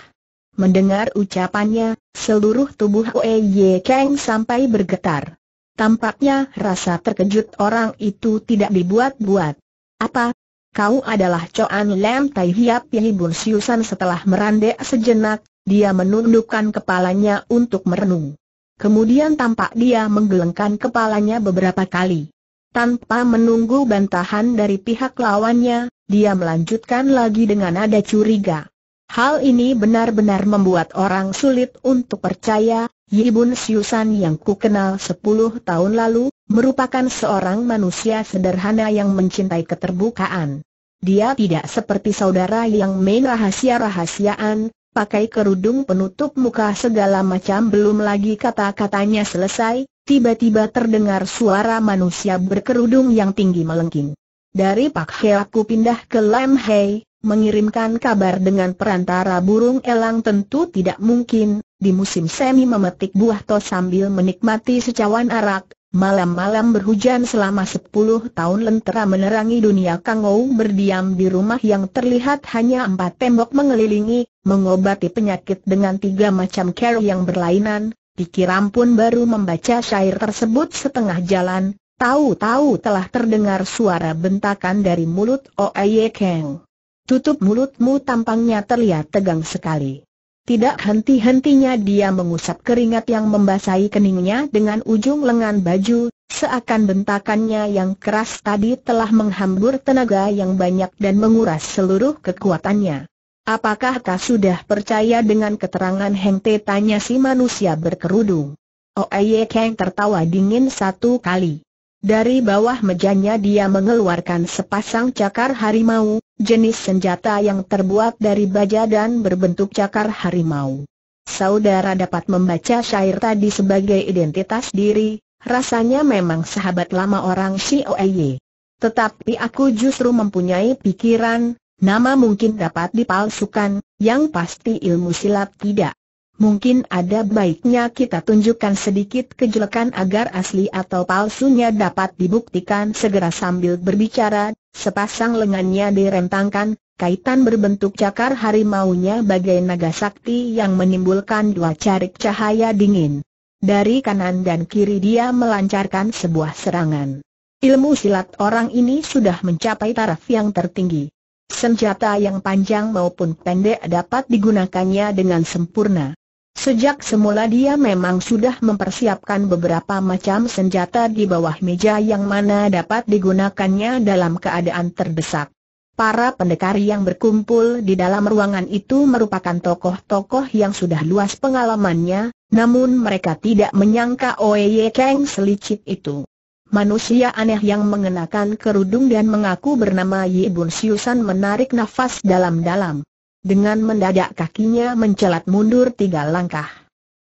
Mendengar ucapannya, seluruh tubuh Oe Ye Kang sampai bergetar. Tampaknya rasa terkejut orang itu tidak dibuat-buat. Apa? Kau adalah Coan Lam Tai Hiap Yihibun Siusan setelah merandek sejenak, dia menundukkan kepalanya untuk merenung. Kemudian tampak dia menggelengkan kepalanya beberapa kali. Tanpa menunggu bantahan dari pihak lawannya, dia melanjutkan lagi dengan nada curiga. Hal ini benar-benar membuat orang sulit untuk percaya, Yibun Siusan yang kukenal 10 tahun lalu, merupakan seorang manusia sederhana yang mencintai keterbukaan. Dia tidak seperti saudara yang main rahasia-rahasiaan, pakai kerudung penutup muka segala macam belum lagi kata-katanya selesai, tiba-tiba terdengar suara manusia berkerudung yang tinggi melengking. Dari Pak He aku pindah ke Lam Hei, mengirimkan kabar dengan perantara burung elang tentu tidak mungkin, di musim semi memetik buah tos sambil menikmati secawan arak, malam-malam berhujan selama 10 tahun lentera menerangi dunia Ou berdiam di rumah yang terlihat hanya empat tembok mengelilingi, mengobati penyakit dengan tiga macam care yang berlainan, pikiran pun baru membaca syair tersebut setengah jalan, tahu-tahu telah terdengar suara bentakan dari mulut Oye Kang. Tutup mulutmu tampangnya terlihat tegang sekali. Tidak henti-hentinya dia mengusap keringat yang membasahi keningnya dengan ujung lengan baju, seakan bentakannya yang keras tadi telah menghambur tenaga yang banyak dan menguras seluruh kekuatannya. Apakah kau sudah percaya dengan keterangan Heng Te tanya si manusia berkerudung? Oye oh, Kang tertawa dingin satu kali. Dari bawah mejanya dia mengeluarkan sepasang cakar harimau, jenis senjata yang terbuat dari baja dan berbentuk cakar harimau. Saudara dapat membaca syair tadi sebagai identitas diri, rasanya memang sahabat lama orang si Oye. Tetapi aku justru mempunyai pikiran, Nama mungkin dapat dipalsukan, yang pasti ilmu silat tidak. Mungkin ada baiknya kita tunjukkan sedikit kejelekan agar asli atau palsunya dapat dibuktikan segera sambil berbicara, sepasang lengannya direntangkan, kaitan berbentuk cakar harimaunya bagai naga sakti yang menimbulkan dua carik cahaya dingin. Dari kanan dan kiri dia melancarkan sebuah serangan. Ilmu silat orang ini sudah mencapai taraf yang tertinggi senjata yang panjang maupun pendek dapat digunakannya dengan sempurna. Sejak semula dia memang sudah mempersiapkan beberapa macam senjata di bawah meja yang mana dapat digunakannya dalam keadaan terdesak. Para pendekar yang berkumpul di dalam ruangan itu merupakan tokoh-tokoh yang sudah luas pengalamannya, namun mereka tidak menyangka Oye Kang selicik itu. Manusia aneh yang mengenakan kerudung dan mengaku bernama Yi Bun Siusan menarik nafas dalam-dalam. Dengan mendadak kakinya mencelat mundur tiga langkah.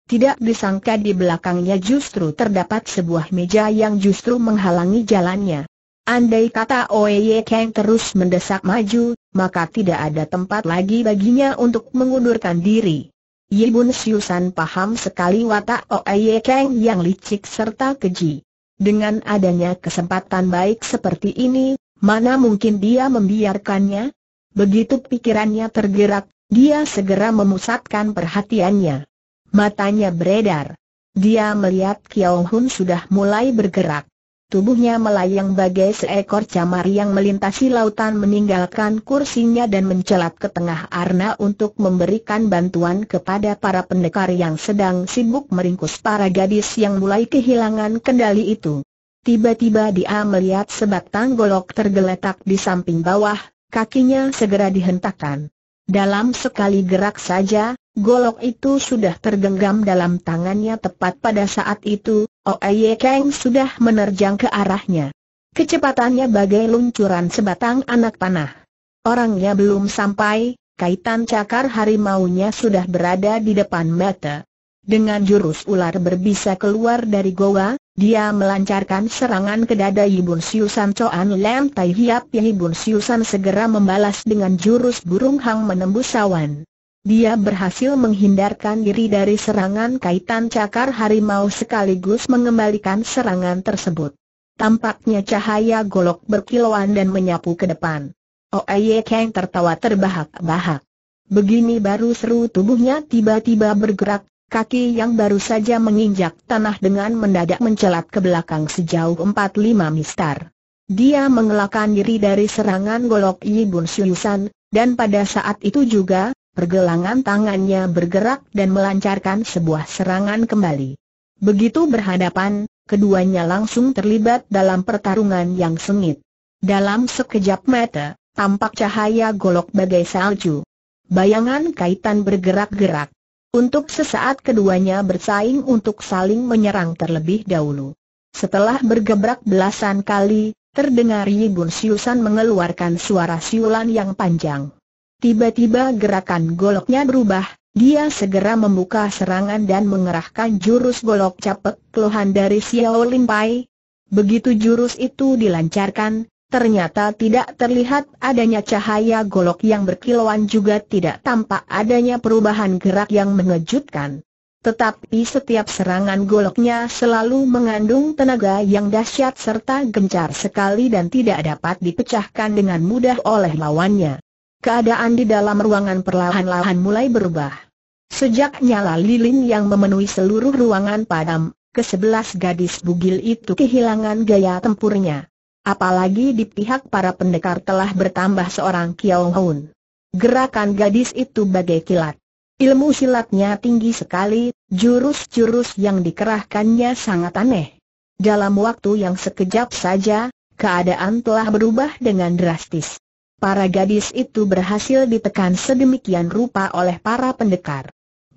Tidak disangka di belakangnya justru terdapat sebuah meja yang justru menghalangi jalannya. Andai kata Oye Kang terus mendesak maju, maka tidak ada tempat lagi baginya untuk mengundurkan diri. Yi Bun Siusan paham sekali watak Oye Kang yang licik serta keji. Dengan adanya kesempatan baik seperti ini, mana mungkin dia membiarkannya? Begitu pikirannya tergerak, dia segera memusatkan perhatiannya. Matanya beredar. Dia melihat Kiao Hun sudah mulai bergerak. Tubuhnya melayang bagai seekor camar yang melintasi lautan meninggalkan kursinya dan mencelat ke tengah arna untuk memberikan bantuan kepada para pendekar yang sedang sibuk meringkus para gadis yang mulai kehilangan kendali itu. Tiba-tiba dia melihat sebatang golok tergeletak di samping bawah, kakinya segera dihentakkan. Dalam sekali gerak saja, Golok itu sudah tergenggam dalam tangannya tepat pada saat itu, Oeye Kang sudah menerjang ke arahnya. Kecepatannya bagai luncuran sebatang anak panah. Orangnya belum sampai, kaitan cakar harimaunya sudah berada di depan mata. Dengan jurus ular berbisa keluar dari goa, dia melancarkan serangan ke dada Yibun Siusan Coan Lam Tai Hiap Yibun Siusan segera membalas dengan jurus burung hang menembus sawan dia berhasil menghindarkan diri dari serangan kaitan cakar harimau sekaligus mengembalikan serangan tersebut. Tampaknya cahaya golok berkilauan dan menyapu ke depan. Oeye oh, Kang tertawa terbahak-bahak. Begini baru seru tubuhnya tiba-tiba bergerak, kaki yang baru saja menginjak tanah dengan mendadak mencelat ke belakang sejauh 45 5 mistar. Dia mengelakkan diri dari serangan golok Yibun Suyusan, dan pada saat itu juga, pergelangan tangannya bergerak dan melancarkan sebuah serangan kembali. Begitu berhadapan, keduanya langsung terlibat dalam pertarungan yang sengit. Dalam sekejap mata, tampak cahaya golok bagai salju. Bayangan kaitan bergerak-gerak. Untuk sesaat keduanya bersaing untuk saling menyerang terlebih dahulu. Setelah bergebrak belasan kali, terdengar Yibun Siusan mengeluarkan suara siulan yang panjang. Tiba-tiba gerakan goloknya berubah, dia segera membuka serangan dan mengerahkan jurus golok capek keluhan dari Xiao Lin Pai. Begitu jurus itu dilancarkan, ternyata tidak terlihat adanya cahaya golok yang berkilauan juga tidak tampak adanya perubahan gerak yang mengejutkan. Tetapi setiap serangan goloknya selalu mengandung tenaga yang dahsyat serta gencar sekali dan tidak dapat dipecahkan dengan mudah oleh lawannya. Keadaan di dalam ruangan perlahan-lahan mulai berubah. Sejak nyala lilin yang memenuhi seluruh ruangan padam, kesebelas gadis bugil itu kehilangan gaya tempurnya. Apalagi di pihak para pendekar telah bertambah seorang Kiao Hun. Gerakan gadis itu bagai kilat. Ilmu silatnya tinggi sekali, jurus-jurus yang dikerahkannya sangat aneh. Dalam waktu yang sekejap saja, keadaan telah berubah dengan drastis para gadis itu berhasil ditekan sedemikian rupa oleh para pendekar.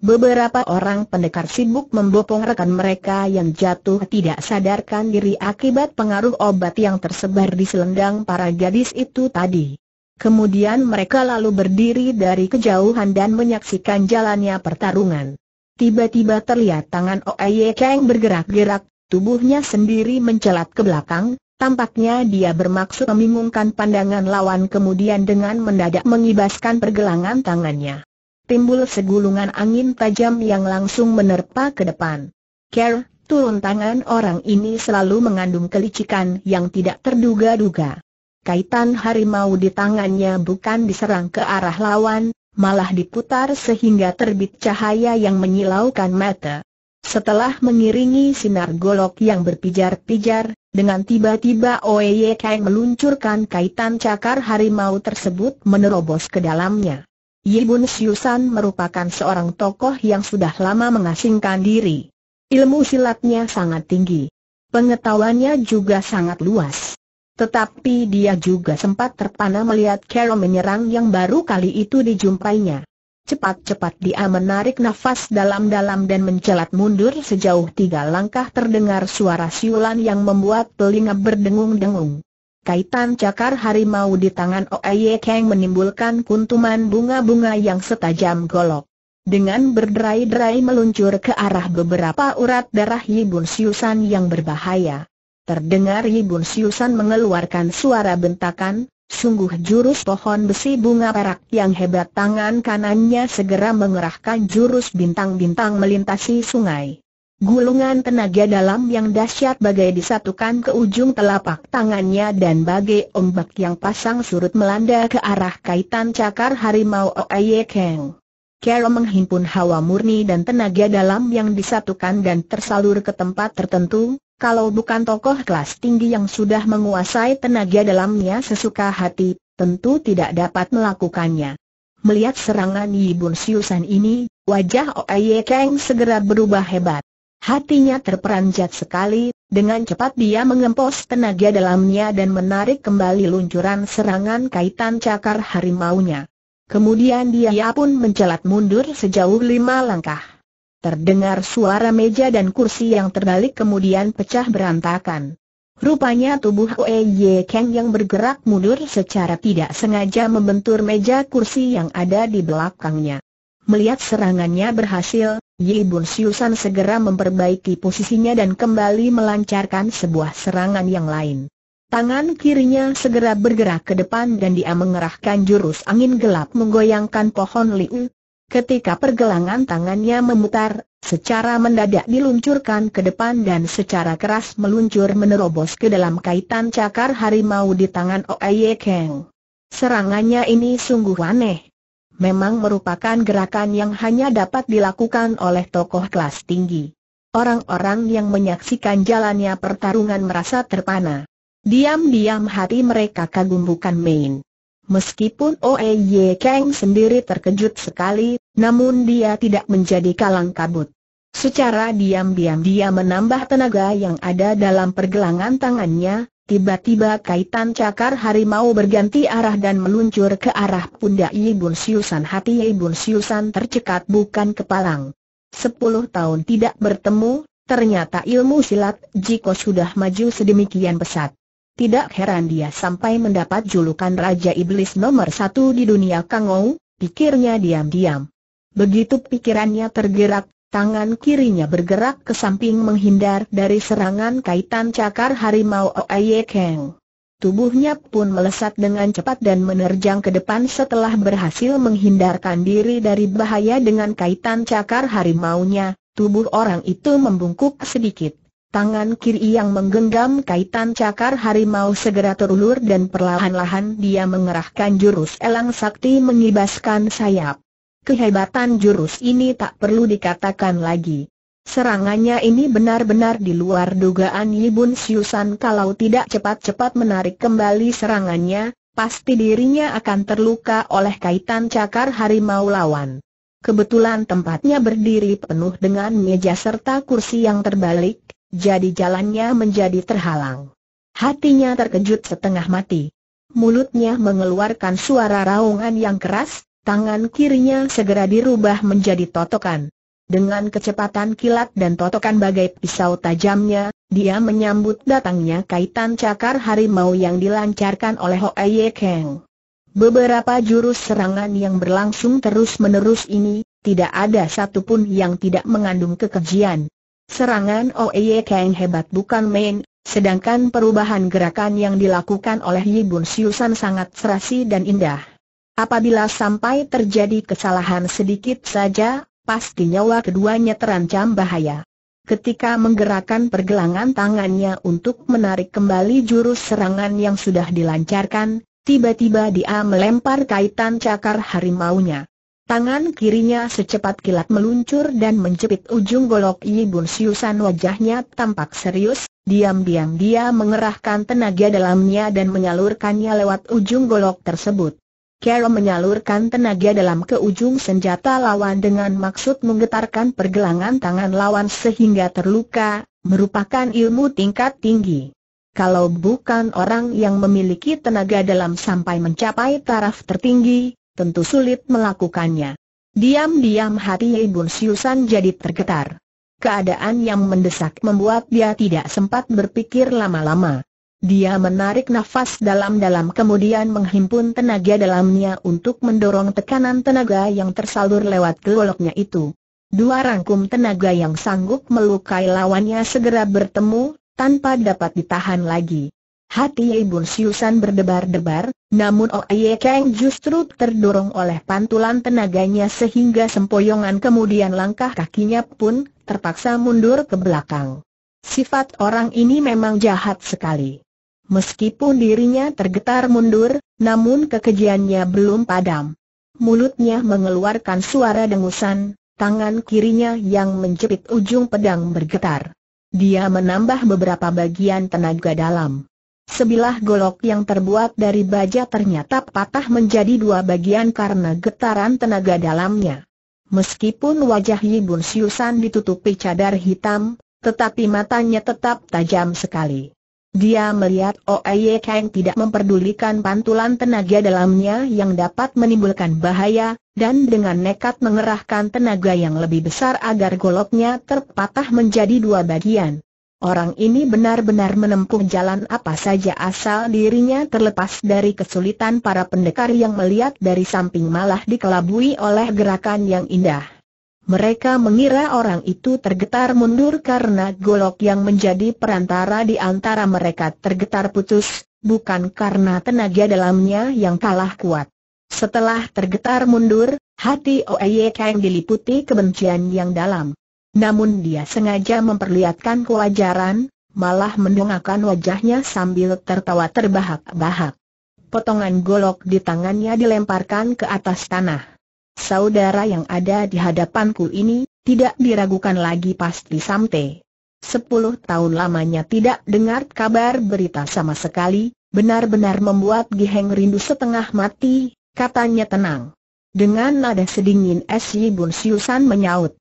Beberapa orang pendekar sibuk membopong rekan mereka yang jatuh tidak sadarkan diri akibat pengaruh obat yang tersebar di selendang para gadis itu tadi. Kemudian mereka lalu berdiri dari kejauhan dan menyaksikan jalannya pertarungan. Tiba-tiba terlihat tangan Oeye Kang bergerak-gerak, tubuhnya sendiri mencelat ke belakang, Tampaknya dia bermaksud membingungkan pandangan lawan kemudian dengan mendadak mengibaskan pergelangan tangannya. Timbul segulungan angin tajam yang langsung menerpa ke depan. Care, turun tangan orang ini selalu mengandung kelicikan yang tidak terduga-duga. Kaitan harimau di tangannya bukan diserang ke arah lawan, malah diputar sehingga terbit cahaya yang menyilaukan mata. Setelah mengiringi sinar golok yang berpijar-pijar, dengan tiba-tiba Oeye Kang meluncurkan kaitan cakar harimau tersebut menerobos ke dalamnya. Yibun Siusan merupakan seorang tokoh yang sudah lama mengasingkan diri. Ilmu silatnya sangat tinggi. Pengetahuannya juga sangat luas. Tetapi dia juga sempat terpana melihat Carol menyerang yang baru kali itu dijumpainya. Cepat-cepat dia menarik nafas dalam-dalam dan mencelat mundur sejauh tiga langkah terdengar suara siulan yang membuat telinga berdengung-dengung. Kaitan cakar harimau di tangan Oye Kang menimbulkan kuntuman bunga-bunga yang setajam golok. Dengan berderai-derai meluncur ke arah beberapa urat darah Yibun Siusan yang berbahaya. Terdengar Yibun Siusan mengeluarkan suara bentakan, Sungguh jurus pohon besi bunga perak yang hebat tangan kanannya segera mengerahkan jurus bintang-bintang melintasi sungai. Gulungan tenaga dalam yang dahsyat bagai disatukan ke ujung telapak tangannya dan bagai ombak yang pasang surut melanda ke arah kaitan cakar harimau Oye Keng. Kero menghimpun hawa murni dan tenaga dalam yang disatukan dan tersalur ke tempat tertentu, kalau bukan tokoh kelas tinggi yang sudah menguasai tenaga dalamnya sesuka hati, tentu tidak dapat melakukannya. Melihat serangan Yibun Siusan ini, wajah Oye Kang segera berubah hebat. Hatinya terperanjat sekali, dengan cepat dia mengempos tenaga dalamnya dan menarik kembali luncuran serangan kaitan cakar harimaunya. Kemudian dia pun mencelat mundur sejauh lima langkah. Terdengar suara meja dan kursi yang terbalik kemudian pecah berantakan. Rupanya tubuh Oe Ye Kang yang bergerak mundur secara tidak sengaja membentur meja kursi yang ada di belakangnya. Melihat serangannya berhasil, Yi Bun Siusan segera memperbaiki posisinya dan kembali melancarkan sebuah serangan yang lain. Tangan kirinya segera bergerak ke depan dan dia mengerahkan jurus angin gelap menggoyangkan pohon liu, Ketika pergelangan tangannya memutar, secara mendadak diluncurkan ke depan dan secara keras meluncur menerobos ke dalam kaitan cakar harimau di tangan Oeye Kang. Serangannya ini sungguh aneh. Memang merupakan gerakan yang hanya dapat dilakukan oleh tokoh kelas tinggi. Orang-orang yang menyaksikan jalannya pertarungan merasa terpana. Diam-diam hati mereka kagum bukan main. Meskipun Oe Ye Kang sendiri terkejut sekali, namun dia tidak menjadi kalang kabut. Secara diam-diam dia menambah tenaga yang ada dalam pergelangan tangannya, tiba-tiba kaitan cakar harimau berganti arah dan meluncur ke arah pundak Yibun Siusan. Hati Yibun Siusan tercekat bukan kepalang. Sepuluh tahun tidak bertemu, ternyata ilmu silat Jiko sudah maju sedemikian pesat tidak heran dia sampai mendapat julukan Raja Iblis nomor satu di dunia Kangou, pikirnya diam-diam. Begitu pikirannya tergerak, tangan kirinya bergerak ke samping menghindar dari serangan kaitan cakar harimau Oye Kang. Tubuhnya pun melesat dengan cepat dan menerjang ke depan setelah berhasil menghindarkan diri dari bahaya dengan kaitan cakar harimaunya, tubuh orang itu membungkuk sedikit. Tangan kiri yang menggenggam kaitan cakar harimau segera terulur dan perlahan-lahan dia mengerahkan jurus elang sakti mengibaskan sayap. Kehebatan jurus ini tak perlu dikatakan lagi. Serangannya ini benar-benar di luar dugaan Yibun Siusan kalau tidak cepat-cepat menarik kembali serangannya, pasti dirinya akan terluka oleh kaitan cakar harimau lawan. Kebetulan tempatnya berdiri penuh dengan meja serta kursi yang terbalik, jadi jalannya menjadi terhalang. Hatinya terkejut setengah mati. Mulutnya mengeluarkan suara raungan yang keras, tangan kirinya segera dirubah menjadi totokan. Dengan kecepatan kilat dan totokan bagai pisau tajamnya, dia menyambut datangnya kaitan cakar harimau yang dilancarkan oleh Hoa Ye Kang. Beberapa jurus serangan yang berlangsung terus-menerus ini, tidak ada satupun yang tidak mengandung kekejian, Serangan Oye Kang hebat bukan main, sedangkan perubahan gerakan yang dilakukan oleh Yibun Siusan sangat serasi dan indah. Apabila sampai terjadi kesalahan sedikit saja, pasti nyawa keduanya terancam bahaya. Ketika menggerakkan pergelangan tangannya untuk menarik kembali jurus serangan yang sudah dilancarkan, tiba-tiba dia melempar kaitan cakar harimau nya. Tangan kirinya secepat kilat meluncur dan menjepit ujung golok Yi Siusan wajahnya tampak serius, diam-diam dia mengerahkan tenaga dalamnya dan menyalurkannya lewat ujung golok tersebut. Kero menyalurkan tenaga dalam ke ujung senjata lawan dengan maksud menggetarkan pergelangan tangan lawan sehingga terluka, merupakan ilmu tingkat tinggi. Kalau bukan orang yang memiliki tenaga dalam sampai mencapai taraf tertinggi, tentu sulit melakukannya. Diam-diam hati ibu Siusan jadi tergetar. Keadaan yang mendesak membuat dia tidak sempat berpikir lama-lama. Dia menarik nafas dalam-dalam kemudian menghimpun tenaga dalamnya untuk mendorong tekanan tenaga yang tersalur lewat geloknya itu. Dua rangkum tenaga yang sanggup melukai lawannya segera bertemu, tanpa dapat ditahan lagi. Hati Ye Bun Siusan berdebar-debar, namun Ye Kang justru terdorong oleh pantulan tenaganya sehingga sempoyongan kemudian langkah kakinya pun terpaksa mundur ke belakang. Sifat orang ini memang jahat sekali. Meskipun dirinya tergetar mundur, namun kekejiannya belum padam. Mulutnya mengeluarkan suara dengusan, tangan kirinya yang menjepit ujung pedang bergetar. Dia menambah beberapa bagian tenaga dalam. Sebilah golok yang terbuat dari baja ternyata patah menjadi dua bagian karena getaran tenaga dalamnya. Meskipun wajah Yibun Siusan ditutupi cadar hitam, tetapi matanya tetap tajam sekali. Dia melihat Oeye oh Kang tidak memperdulikan pantulan tenaga dalamnya yang dapat menimbulkan bahaya, dan dengan nekat mengerahkan tenaga yang lebih besar agar goloknya terpatah menjadi dua bagian. Orang ini benar-benar menempuh jalan apa saja asal dirinya terlepas dari kesulitan para pendekar yang melihat dari samping malah dikelabui oleh gerakan yang indah. Mereka mengira orang itu tergetar mundur karena golok yang menjadi perantara di antara mereka tergetar putus, bukan karena tenaga dalamnya yang kalah kuat. Setelah tergetar mundur, hati Oeye Kang diliputi kebencian yang dalam. Namun dia sengaja memperlihatkan kewajaran, malah mendongakkan wajahnya sambil tertawa terbahak-bahak. Potongan golok di tangannya dilemparkan ke atas tanah. Saudara yang ada di hadapanku ini, tidak diragukan lagi pasti Samte. Sepuluh tahun lamanya tidak dengar kabar berita sama sekali, benar-benar membuat Giheng rindu setengah mati, katanya tenang. Dengan nada sedingin es Yibun Siusan menyaut.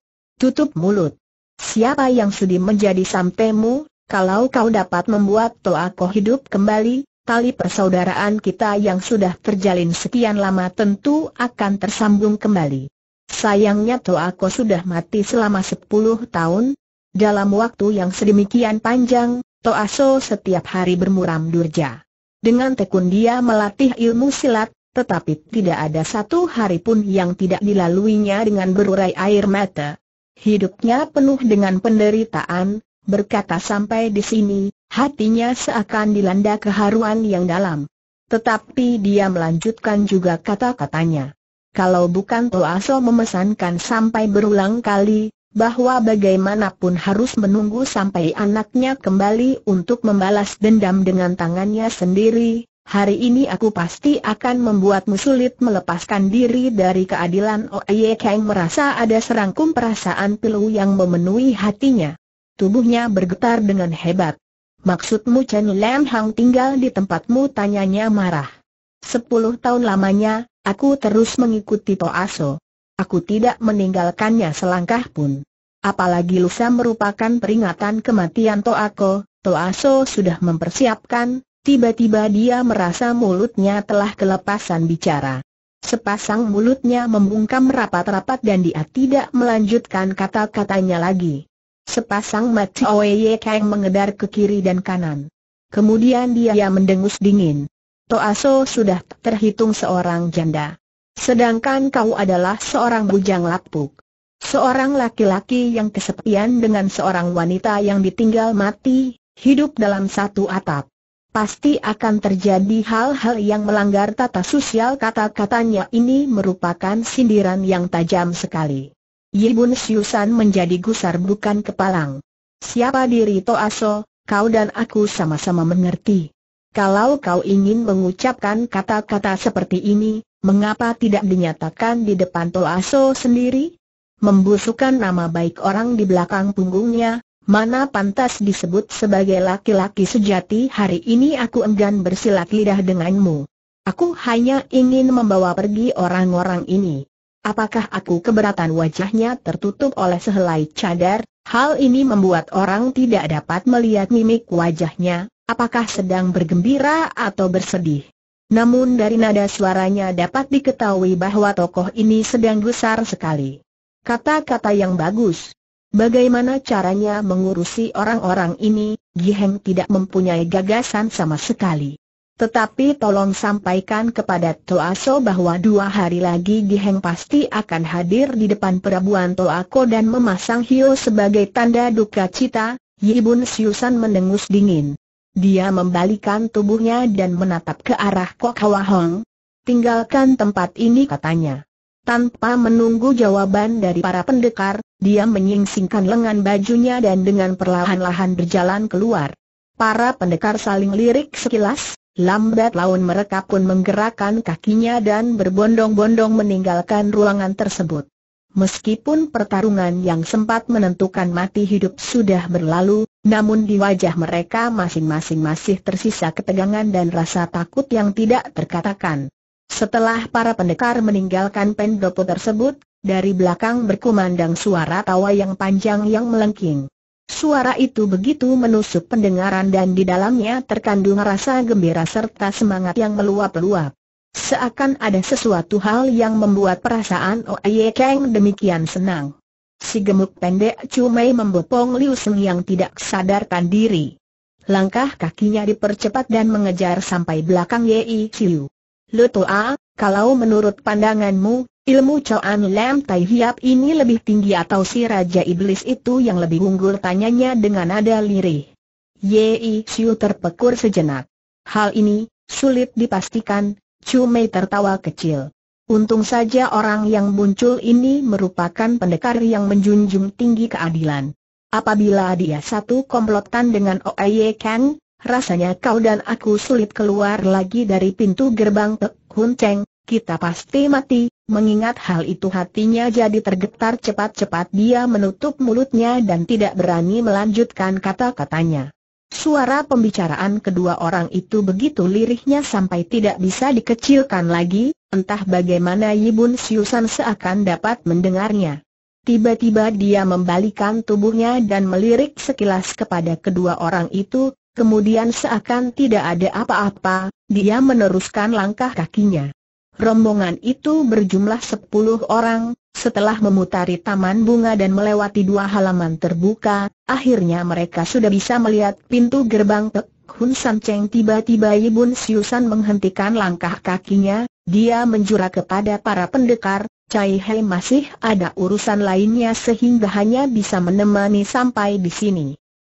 Tutup mulut. Siapa yang sudi menjadi sampemu, kalau kau dapat membuat Toa Ko hidup kembali, tali persaudaraan kita yang sudah terjalin sekian lama tentu akan tersambung kembali. Sayangnya Toa Ko sudah mati selama 10 tahun. Dalam waktu yang sedemikian panjang, Toa So setiap hari bermuram durja. Dengan tekun dia melatih ilmu silat, tetapi tidak ada satu hari pun yang tidak dilaluinya dengan berurai air mata. Hidupnya penuh dengan penderitaan, berkata sampai di sini, hatinya seakan dilanda keharuan yang dalam. Tetapi dia melanjutkan juga kata-katanya. Kalau bukan Toaso memesankan sampai berulang kali, bahwa bagaimanapun harus menunggu sampai anaknya kembali untuk membalas dendam dengan tangannya sendiri, Hari ini aku pasti akan membuatmu sulit melepaskan diri dari keadilan Oh Oye Kang merasa ada serangkum perasaan pilu yang memenuhi hatinya. Tubuhnya bergetar dengan hebat. Maksudmu Chen Lam Hang tinggal di tempatmu tanyanya marah. Sepuluh tahun lamanya, aku terus mengikuti Toaso. Aku tidak meninggalkannya selangkah pun. Apalagi lusa merupakan peringatan kematian Toako, Toaso sudah mempersiapkan, Tiba-tiba dia merasa mulutnya telah kelepasan bicara. Sepasang mulutnya membungkam rapat-rapat dan dia tidak melanjutkan kata-katanya lagi. Sepasang mata Oeye Kang mengedar ke kiri dan kanan. Kemudian dia mendengus dingin. Toaso sudah terhitung seorang janda. Sedangkan kau adalah seorang bujang lapuk. Seorang laki-laki yang kesepian dengan seorang wanita yang ditinggal mati, hidup dalam satu atap pasti akan terjadi hal-hal yang melanggar tata sosial kata-katanya ini merupakan sindiran yang tajam sekali. Yibun Siusan menjadi gusar bukan kepalang. Siapa diri Toaso, kau dan aku sama-sama mengerti. Kalau kau ingin mengucapkan kata-kata seperti ini, mengapa tidak dinyatakan di depan Toaso sendiri? Membusukkan nama baik orang di belakang punggungnya, mana pantas disebut sebagai laki-laki sejati hari ini aku enggan bersilat lidah denganmu. Aku hanya ingin membawa pergi orang-orang ini. Apakah aku keberatan wajahnya tertutup oleh sehelai cadar? Hal ini membuat orang tidak dapat melihat mimik wajahnya, apakah sedang bergembira atau bersedih. Namun dari nada suaranya dapat diketahui bahwa tokoh ini sedang besar sekali. Kata-kata yang bagus, Bagaimana caranya mengurusi orang-orang ini, Giheng tidak mempunyai gagasan sama sekali. Tetapi tolong sampaikan kepada Toaso bahwa dua hari lagi Giheng pasti akan hadir di depan perabuan Toako dan memasang Hio sebagai tanda duka cita, Yibun Siusan mendengus dingin. Dia membalikan tubuhnya dan menatap ke arah Kok Hwa Hong. Tinggalkan tempat ini katanya. Tanpa menunggu jawaban dari para pendekar, dia menyingsingkan lengan bajunya dan dengan perlahan-lahan berjalan keluar. Para pendekar saling lirik sekilas, lambat laun mereka pun menggerakkan kakinya dan berbondong-bondong meninggalkan ruangan tersebut. Meskipun pertarungan yang sempat menentukan mati hidup sudah berlalu, namun di wajah mereka masing-masing masih tersisa ketegangan dan rasa takut yang tidak terkatakan. Setelah para pendekar meninggalkan pendopo tersebut, dari belakang berkumandang suara tawa yang panjang yang melengking. Suara itu begitu menusuk pendengaran dan di dalamnya terkandung rasa gembira serta semangat yang meluap-luap. Seakan ada sesuatu hal yang membuat perasaan Oye Kang demikian senang. Si gemuk pendek cumai membopong Liu Seng yang tidak sadarkan diri. Langkah kakinya dipercepat dan mengejar sampai belakang Yei Siu. Lutua, kalau menurut pandanganmu, ilmu Choan Lam Tai Hiap ini lebih tinggi atau si Raja Iblis itu yang lebih unggul tanyanya dengan nada lirih. Yei Xiu terpekur sejenak. Hal ini, sulit dipastikan, Chu Mei tertawa kecil. Untung saja orang yang muncul ini merupakan pendekar yang menjunjung tinggi keadilan. Apabila dia satu komplotan dengan Oye Kang, Rasanya kau dan aku sulit keluar lagi dari pintu gerbang Pek Hun Cheng, kita pasti mati, mengingat hal itu hatinya jadi tergetar cepat-cepat dia menutup mulutnya dan tidak berani melanjutkan kata-katanya. Suara pembicaraan kedua orang itu begitu lirihnya sampai tidak bisa dikecilkan lagi, entah bagaimana Yibun Siusan seakan dapat mendengarnya. Tiba-tiba dia membalikan tubuhnya dan melirik sekilas kepada kedua orang itu, Kemudian seakan tidak ada apa-apa, dia meneruskan langkah kakinya. Rombongan itu berjumlah sepuluh orang, setelah memutari taman bunga dan melewati dua halaman terbuka, akhirnya mereka sudah bisa melihat pintu gerbang Hun San Cheng tiba-tiba Yibun Siusan menghentikan langkah kakinya, dia menjura kepada para pendekar, Cai Hei masih ada urusan lainnya sehingga hanya bisa menemani sampai di sini.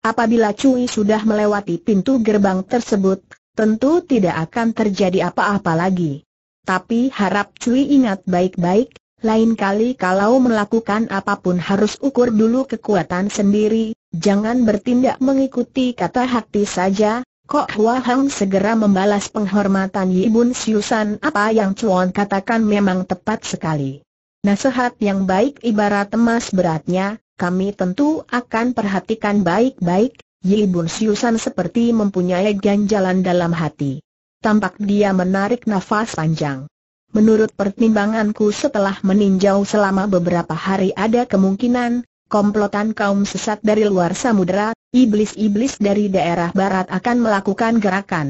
Apabila Cui sudah melewati pintu gerbang tersebut, tentu tidak akan terjadi apa-apa lagi. Tapi harap Cui ingat baik-baik, lain kali kalau melakukan apapun harus ukur dulu kekuatan sendiri, jangan bertindak mengikuti kata hati saja. Kok Hua Hang segera membalas penghormatan Yibun Siusan apa yang Chuan katakan memang tepat sekali. Nasihat yang baik ibarat emas beratnya, kami tentu akan perhatikan baik-baik, Yi Bun Siusan seperti mempunyai ganjalan dalam hati. Tampak dia menarik nafas panjang. Menurut pertimbanganku setelah meninjau selama beberapa hari ada kemungkinan, komplotan kaum sesat dari luar samudera, iblis-iblis dari daerah barat akan melakukan gerakan.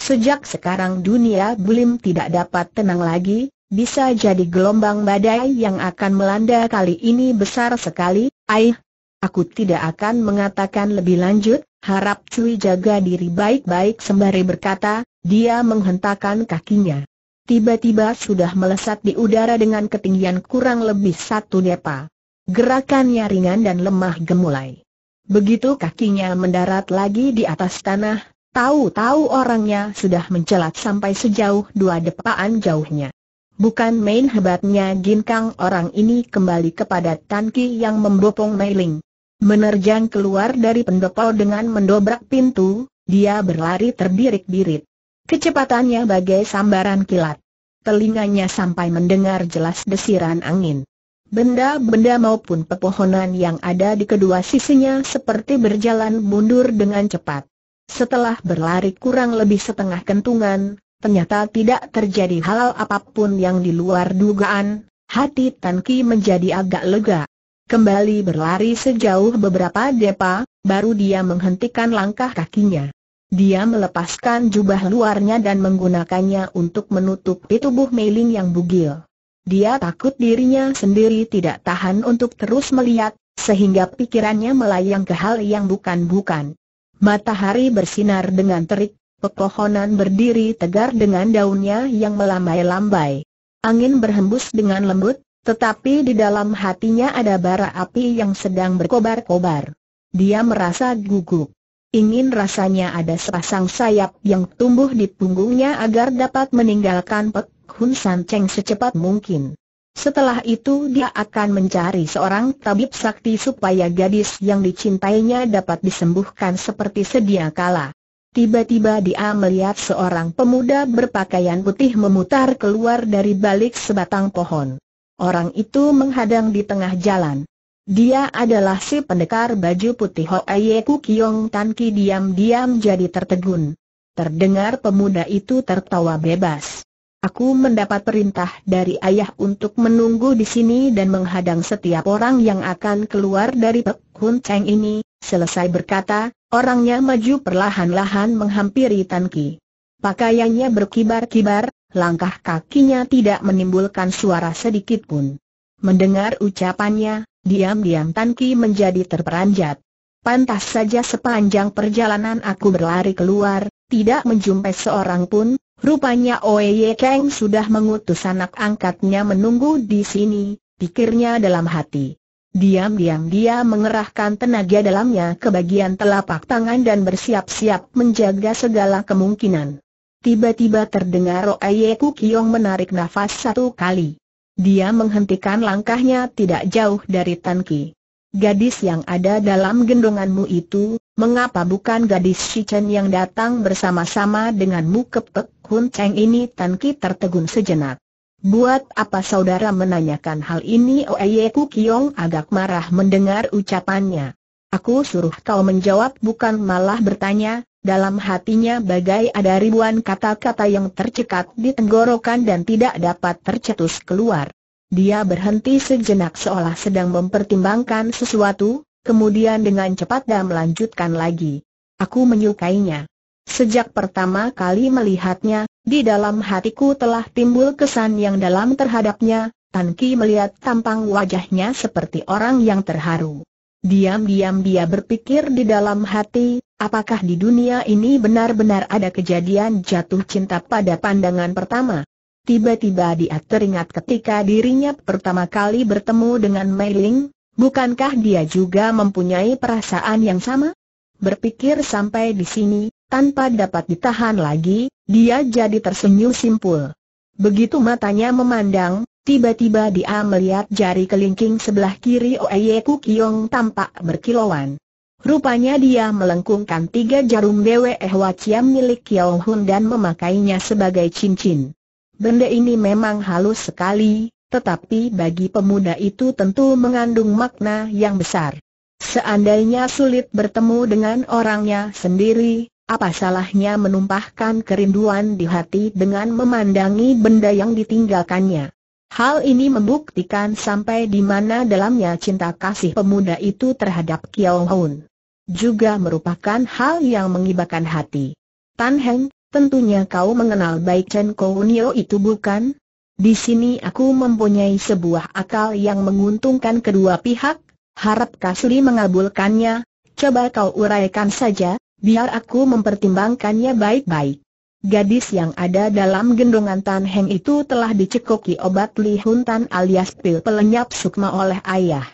Sejak sekarang dunia belum tidak dapat tenang lagi, bisa jadi gelombang badai yang akan melanda kali ini besar sekali, aih. Aku tidak akan mengatakan lebih lanjut, harap Cui jaga diri baik-baik sembari berkata, dia menghentakkan kakinya. Tiba-tiba sudah melesat di udara dengan ketinggian kurang lebih satu depa. Gerakannya ringan dan lemah gemulai. Begitu kakinya mendarat lagi di atas tanah, tahu-tahu orangnya sudah mencelat sampai sejauh dua depaan jauhnya. Bukan main hebatnya ginkang orang ini kembali kepada Tan yang membopong Meiling. Menerjang keluar dari pendopo dengan mendobrak pintu, dia berlari terbirik-birit. Kecepatannya bagai sambaran kilat. Telinganya sampai mendengar jelas desiran angin. Benda-benda maupun pepohonan yang ada di kedua sisinya seperti berjalan mundur dengan cepat. Setelah berlari kurang lebih setengah kentungan, ternyata tidak terjadi hal apapun yang di luar dugaan, hati Tan Ki menjadi agak lega. Kembali berlari sejauh beberapa depa, baru dia menghentikan langkah kakinya. Dia melepaskan jubah luarnya dan menggunakannya untuk menutupi tubuh Meiling yang bugil. Dia takut dirinya sendiri tidak tahan untuk terus melihat, sehingga pikirannya melayang ke hal yang bukan-bukan. Matahari bersinar dengan terik, pepohonan berdiri tegar dengan daunnya yang melambai-lambai. Angin berhembus dengan lembut, tetapi di dalam hatinya ada bara api yang sedang berkobar-kobar. Dia merasa gugup. Ingin rasanya ada sepasang sayap yang tumbuh di punggungnya agar dapat meninggalkan Pek Hun San Cheng secepat mungkin. Setelah itu dia akan mencari seorang tabib sakti supaya gadis yang dicintainya dapat disembuhkan seperti sedia kala. Tiba-tiba dia melihat seorang pemuda berpakaian putih memutar keluar dari balik sebatang pohon. Orang itu menghadang di tengah jalan. Dia adalah si pendekar baju putih Ku Kukyong Tan Ki diam-diam jadi tertegun. Terdengar pemuda itu tertawa bebas. Aku mendapat perintah dari ayah untuk menunggu di sini dan menghadang setiap orang yang akan keluar dari Pek Hun ini, Selesai berkata, orangnya maju perlahan-lahan menghampiri Tan Ki. Pakaiannya berkibar-kibar, langkah kakinya tidak menimbulkan suara sedikit pun. Mendengar ucapannya, diam-diam Tan Ki menjadi terperanjat. Pantas saja sepanjang perjalanan aku berlari keluar, tidak menjumpai seorang pun, rupanya Oeye Kang sudah mengutus anak angkatnya menunggu di sini, pikirnya dalam hati. Diam-diam dia mengerahkan tenaga dalamnya ke bagian telapak tangan dan bersiap-siap menjaga segala kemungkinan. Tiba-tiba terdengar Oye Kukiong menarik nafas satu kali. Dia menghentikan langkahnya tidak jauh dari Tan Ki. Gadis yang ada dalam gendonganmu itu, mengapa bukan gadis Shichen yang datang bersama-sama denganmu ke Pek Hun Cheng ini Tan Ki tertegun sejenak. Buat apa saudara menanyakan hal ini? Oeye oh, Kiong agak marah mendengar ucapannya. Aku suruh kau menjawab bukan malah bertanya, dalam hatinya bagai ada ribuan kata-kata yang tercekat di tenggorokan dan tidak dapat tercetus keluar. Dia berhenti sejenak seolah sedang mempertimbangkan sesuatu, kemudian dengan cepat dan melanjutkan lagi. Aku menyukainya. Sejak pertama kali melihatnya, di dalam hatiku telah timbul kesan yang dalam terhadapnya, Tan Ki melihat tampang wajahnya seperti orang yang terharu. Diam-diam dia berpikir di dalam hati, apakah di dunia ini benar-benar ada kejadian jatuh cinta pada pandangan pertama? Tiba-tiba dia teringat ketika dirinya pertama kali bertemu dengan Mei Ling, bukankah dia juga mempunyai perasaan yang sama? Berpikir sampai di sini, tanpa dapat ditahan lagi, dia jadi tersenyum simpul. Begitu matanya memandang, tiba-tiba dia melihat jari kelingking sebelah kiri Oye Kukiong tampak berkilauan. Rupanya dia melengkungkan tiga jarum dewe ehwaciam milik Kiao Hun dan memakainya sebagai cincin. Benda ini memang halus sekali, tetapi bagi pemuda itu tentu mengandung makna yang besar. Seandainya sulit bertemu dengan orangnya sendiri, apa salahnya menumpahkan kerinduan di hati dengan memandangi benda yang ditinggalkannya? Hal ini membuktikan sampai di mana dalamnya cinta kasih pemuda itu terhadap Kiao Hoon. Juga merupakan hal yang mengibarkan hati. Tan Heng, tentunya kau mengenal baik Chen Kounio itu bukan? Di sini aku mempunyai sebuah akal yang menguntungkan kedua pihak, harap kasuri mengabulkannya, coba kau uraikan saja, Biar aku mempertimbangkannya baik-baik. Gadis yang ada dalam gendongan Tan Heng itu telah dicekoki obat Li Hun Tan alias pil pelenyap sukma oleh ayah.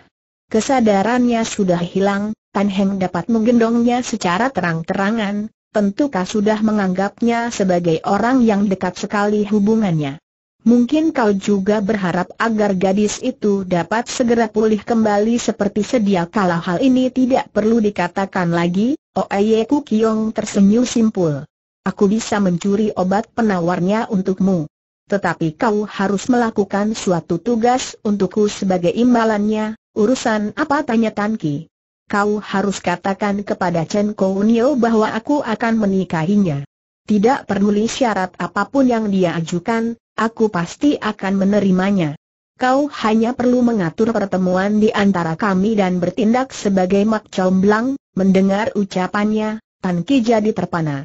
Kesadarannya sudah hilang, Tan Heng dapat menggendongnya secara terang-terangan, tentukah sudah menganggapnya sebagai orang yang dekat sekali hubungannya. Mungkin kau juga berharap agar gadis itu dapat segera pulih kembali seperti sedia kala hal ini tidak perlu dikatakan lagi, Oeye oh, Kiong tersenyum simpul. Aku bisa mencuri obat penawarnya untukmu. Tetapi kau harus melakukan suatu tugas untukku sebagai imbalannya, urusan apa tanya Tan Ki. Kau harus katakan kepada Chen Kounio bahwa aku akan menikahinya. Tidak peduli syarat apapun yang dia ajukan, aku pasti akan menerimanya. Kau hanya perlu mengatur pertemuan di antara kami dan bertindak sebagai mak comblang, mendengar ucapannya, Tan Ki jadi terpana.